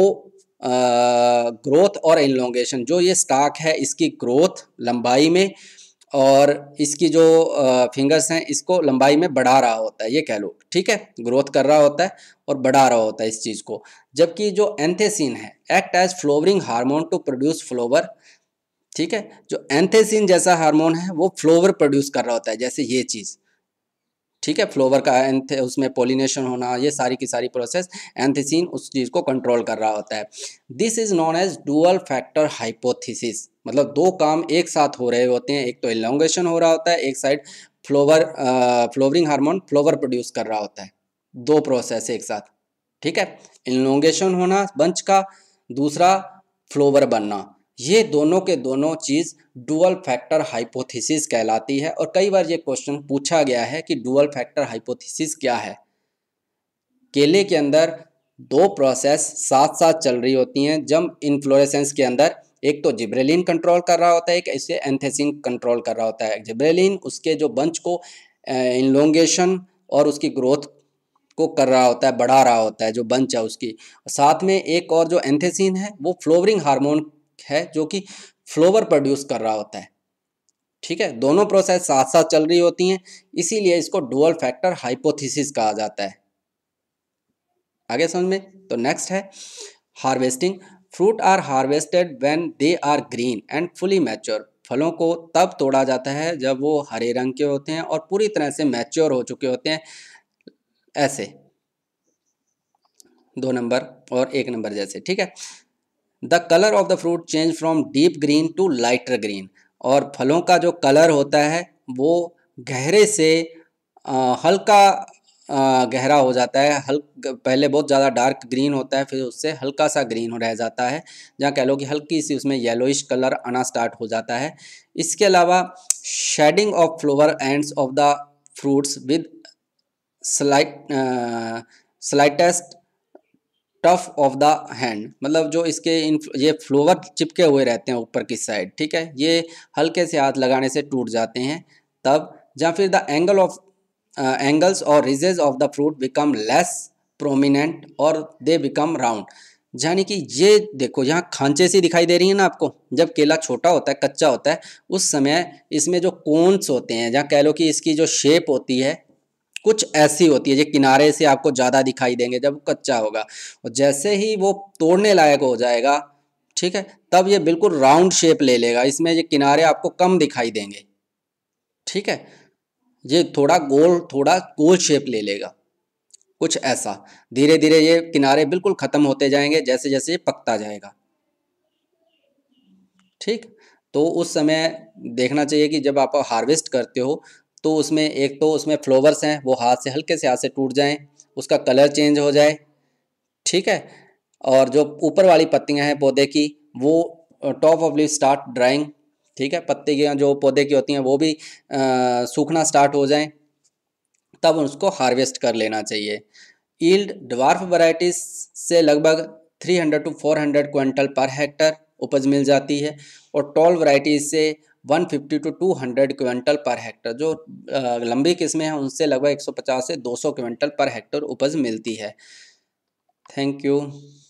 ग्रोथ और इनलोंगेशन जो ये स्टाक है इसकी ग्रोथ लंबाई में और इसकी जो फिंगर्स हैं इसको लंबाई में बढ़ा रहा होता है ये कह लो ठीक है ग्रोथ कर रहा होता है और बढ़ा रहा होता है इस चीज़ को जबकि जो एंथेसिन है act as flowering hormone to produce flower ठीक है जो एंथेसिन जैसा हार्मोन है वो फ्लोवर प्रोड्यूस कर रहा होता है जैसे ये चीज़ ठीक है फ्लोवर का एंथ उसमें पोलिनेशन होना ये सारी की सारी प्रोसेस एंथिसिन उस चीज़ को कंट्रोल कर रहा होता है this is known as dual factor hypothesis मतलब दो काम एक साथ हो रहे होते हैं एक तो एलोंगेशन हो रहा होता है एक side flower flowering hormone flower produce कर रहा होता है दो प्रोसेस एक साथ ठीक है इलोंगेशन होना बंच का दूसरा फ्लोवर बनना ये दोनों के दोनों चीज़ डुअल फैक्टर हाइपोथेसिस कहलाती है और कई बार ये क्वेश्चन पूछा गया है कि डुअल फैक्टर हाइपोथेसिस क्या है केले के अंदर दो प्रोसेस साथ साथ चल रही होती हैं जब इन्फ्लोरेसेंस के अंदर एक तो जिब्रेलिन कंट्रोल कर रहा होता है एक इसे एंथेसिन कंट्रोल कर रहा होता है जिब्रेलिन उसके जो बंच को इनलोंगेशन और उसकी ग्रोथ को कर रहा होता है बढ़ा रहा होता है जो बंच है उसकी साथ में एक और जो एंथेसिन है वो फ्लोवरिंग हार्मोन है जो कि फ्लोवर प्रोड्यूस कर रहा होता है ठीक है दोनों प्रोसेस साथ साथ चल रही होती हैं इसीलिए इसको डुअल फैक्टर हाइपोथेसिस कहा जाता है आगे समझ में तो नेक्स्ट है harvesting fruit are harvested when they are green and fully mature फलों को तब तोड़ा जाता है जब वो हरे रंग के होते हैं और पूरी तरह से मैच्योर हो चुके होते हैं ऐसे दो नंबर और एक नंबर जैसे ठीक है the colour of the fruit change from deep green to lighter green और फलों का जो कलर होता है वो गहरे से आ, हल्का आ, गहरा हो जाता है हल पहले बहुत ज़्यादा डार्क ग्रीन होता है फिर उससे हल्का सा ग्रीन रह जाता है जहाँ कह लो कि हल्की सी उसमें येलोइश कलर आना स्टार्ट हो जाता है इसके अलावा shedding of flower ends of the fruits with slight slightest touch of the hand मतलब जो इसके इन ये फ्लोवर चिपके हुए रहते हैं ऊपर की साइड ठीक है ये हल्के से हाथ लगाने से टूट जाते हैं तब या फिर द एंगल ऑफ एंगल्स और ridges of the fruit become less prominent और दे बिकम राउंड यानी कि ये देखो यहाँ खांचे सी दिखाई दे रही है ना आपको जब केला छोटा होता है कच्चा होता है उस समय इसमें जो कोन्स होते हैं जहाँ कह लो कि इसकी जो शेप होती है कुछ ऐसी होती है जो किनारे से आपको ज़्यादा दिखाई देंगे जब कच्चा होगा और जैसे ही वो तोड़ने लायक हो जाएगा ठीक है तब ये बिल्कुल राउंड शेप ले लेगा इसमें ये किनारे आपको कम दिखाई देंगे ठीक है ये थोड़ा गोल थोड़ा गोल शेप ले लेगा कुछ ऐसा धीरे धीरे ये किनारे बिल्कुल ख़त्म होते जाएंगे जैसे जैसे ये पकता जाएगा ठीक तो उस समय देखना चाहिए कि जब आप हार्वेस्ट करते हो तो उसमें एक तो उसमें फ्लोवर्स हैं वो हाथ से हल्के से हाथ से टूट जाएं उसका कलर चेंज हो जाए ठीक है और जो ऊपर वाली पत्तियां हैं पौधे की वो top of leaf start drying ठीक है पत्ते की जो पौधे की होती हैं वो भी आ, सूखना स्टार्ट हो जाएं तब उसको हार्वेस्ट कर लेना चाहिए ईल्ड डवार्फ वराइटीज से लगभग 300 टू 400 क्विंटल पर हेक्टर उपज मिल जाती है और टॉल वराइटीज से 150 टू 200 क्विंटल पर हेक्टर जो लंबी किस्में हैं उनसे लगभग 150 से 200 क्विंटल पर हेक्टर उपज मिलती है थैंक यू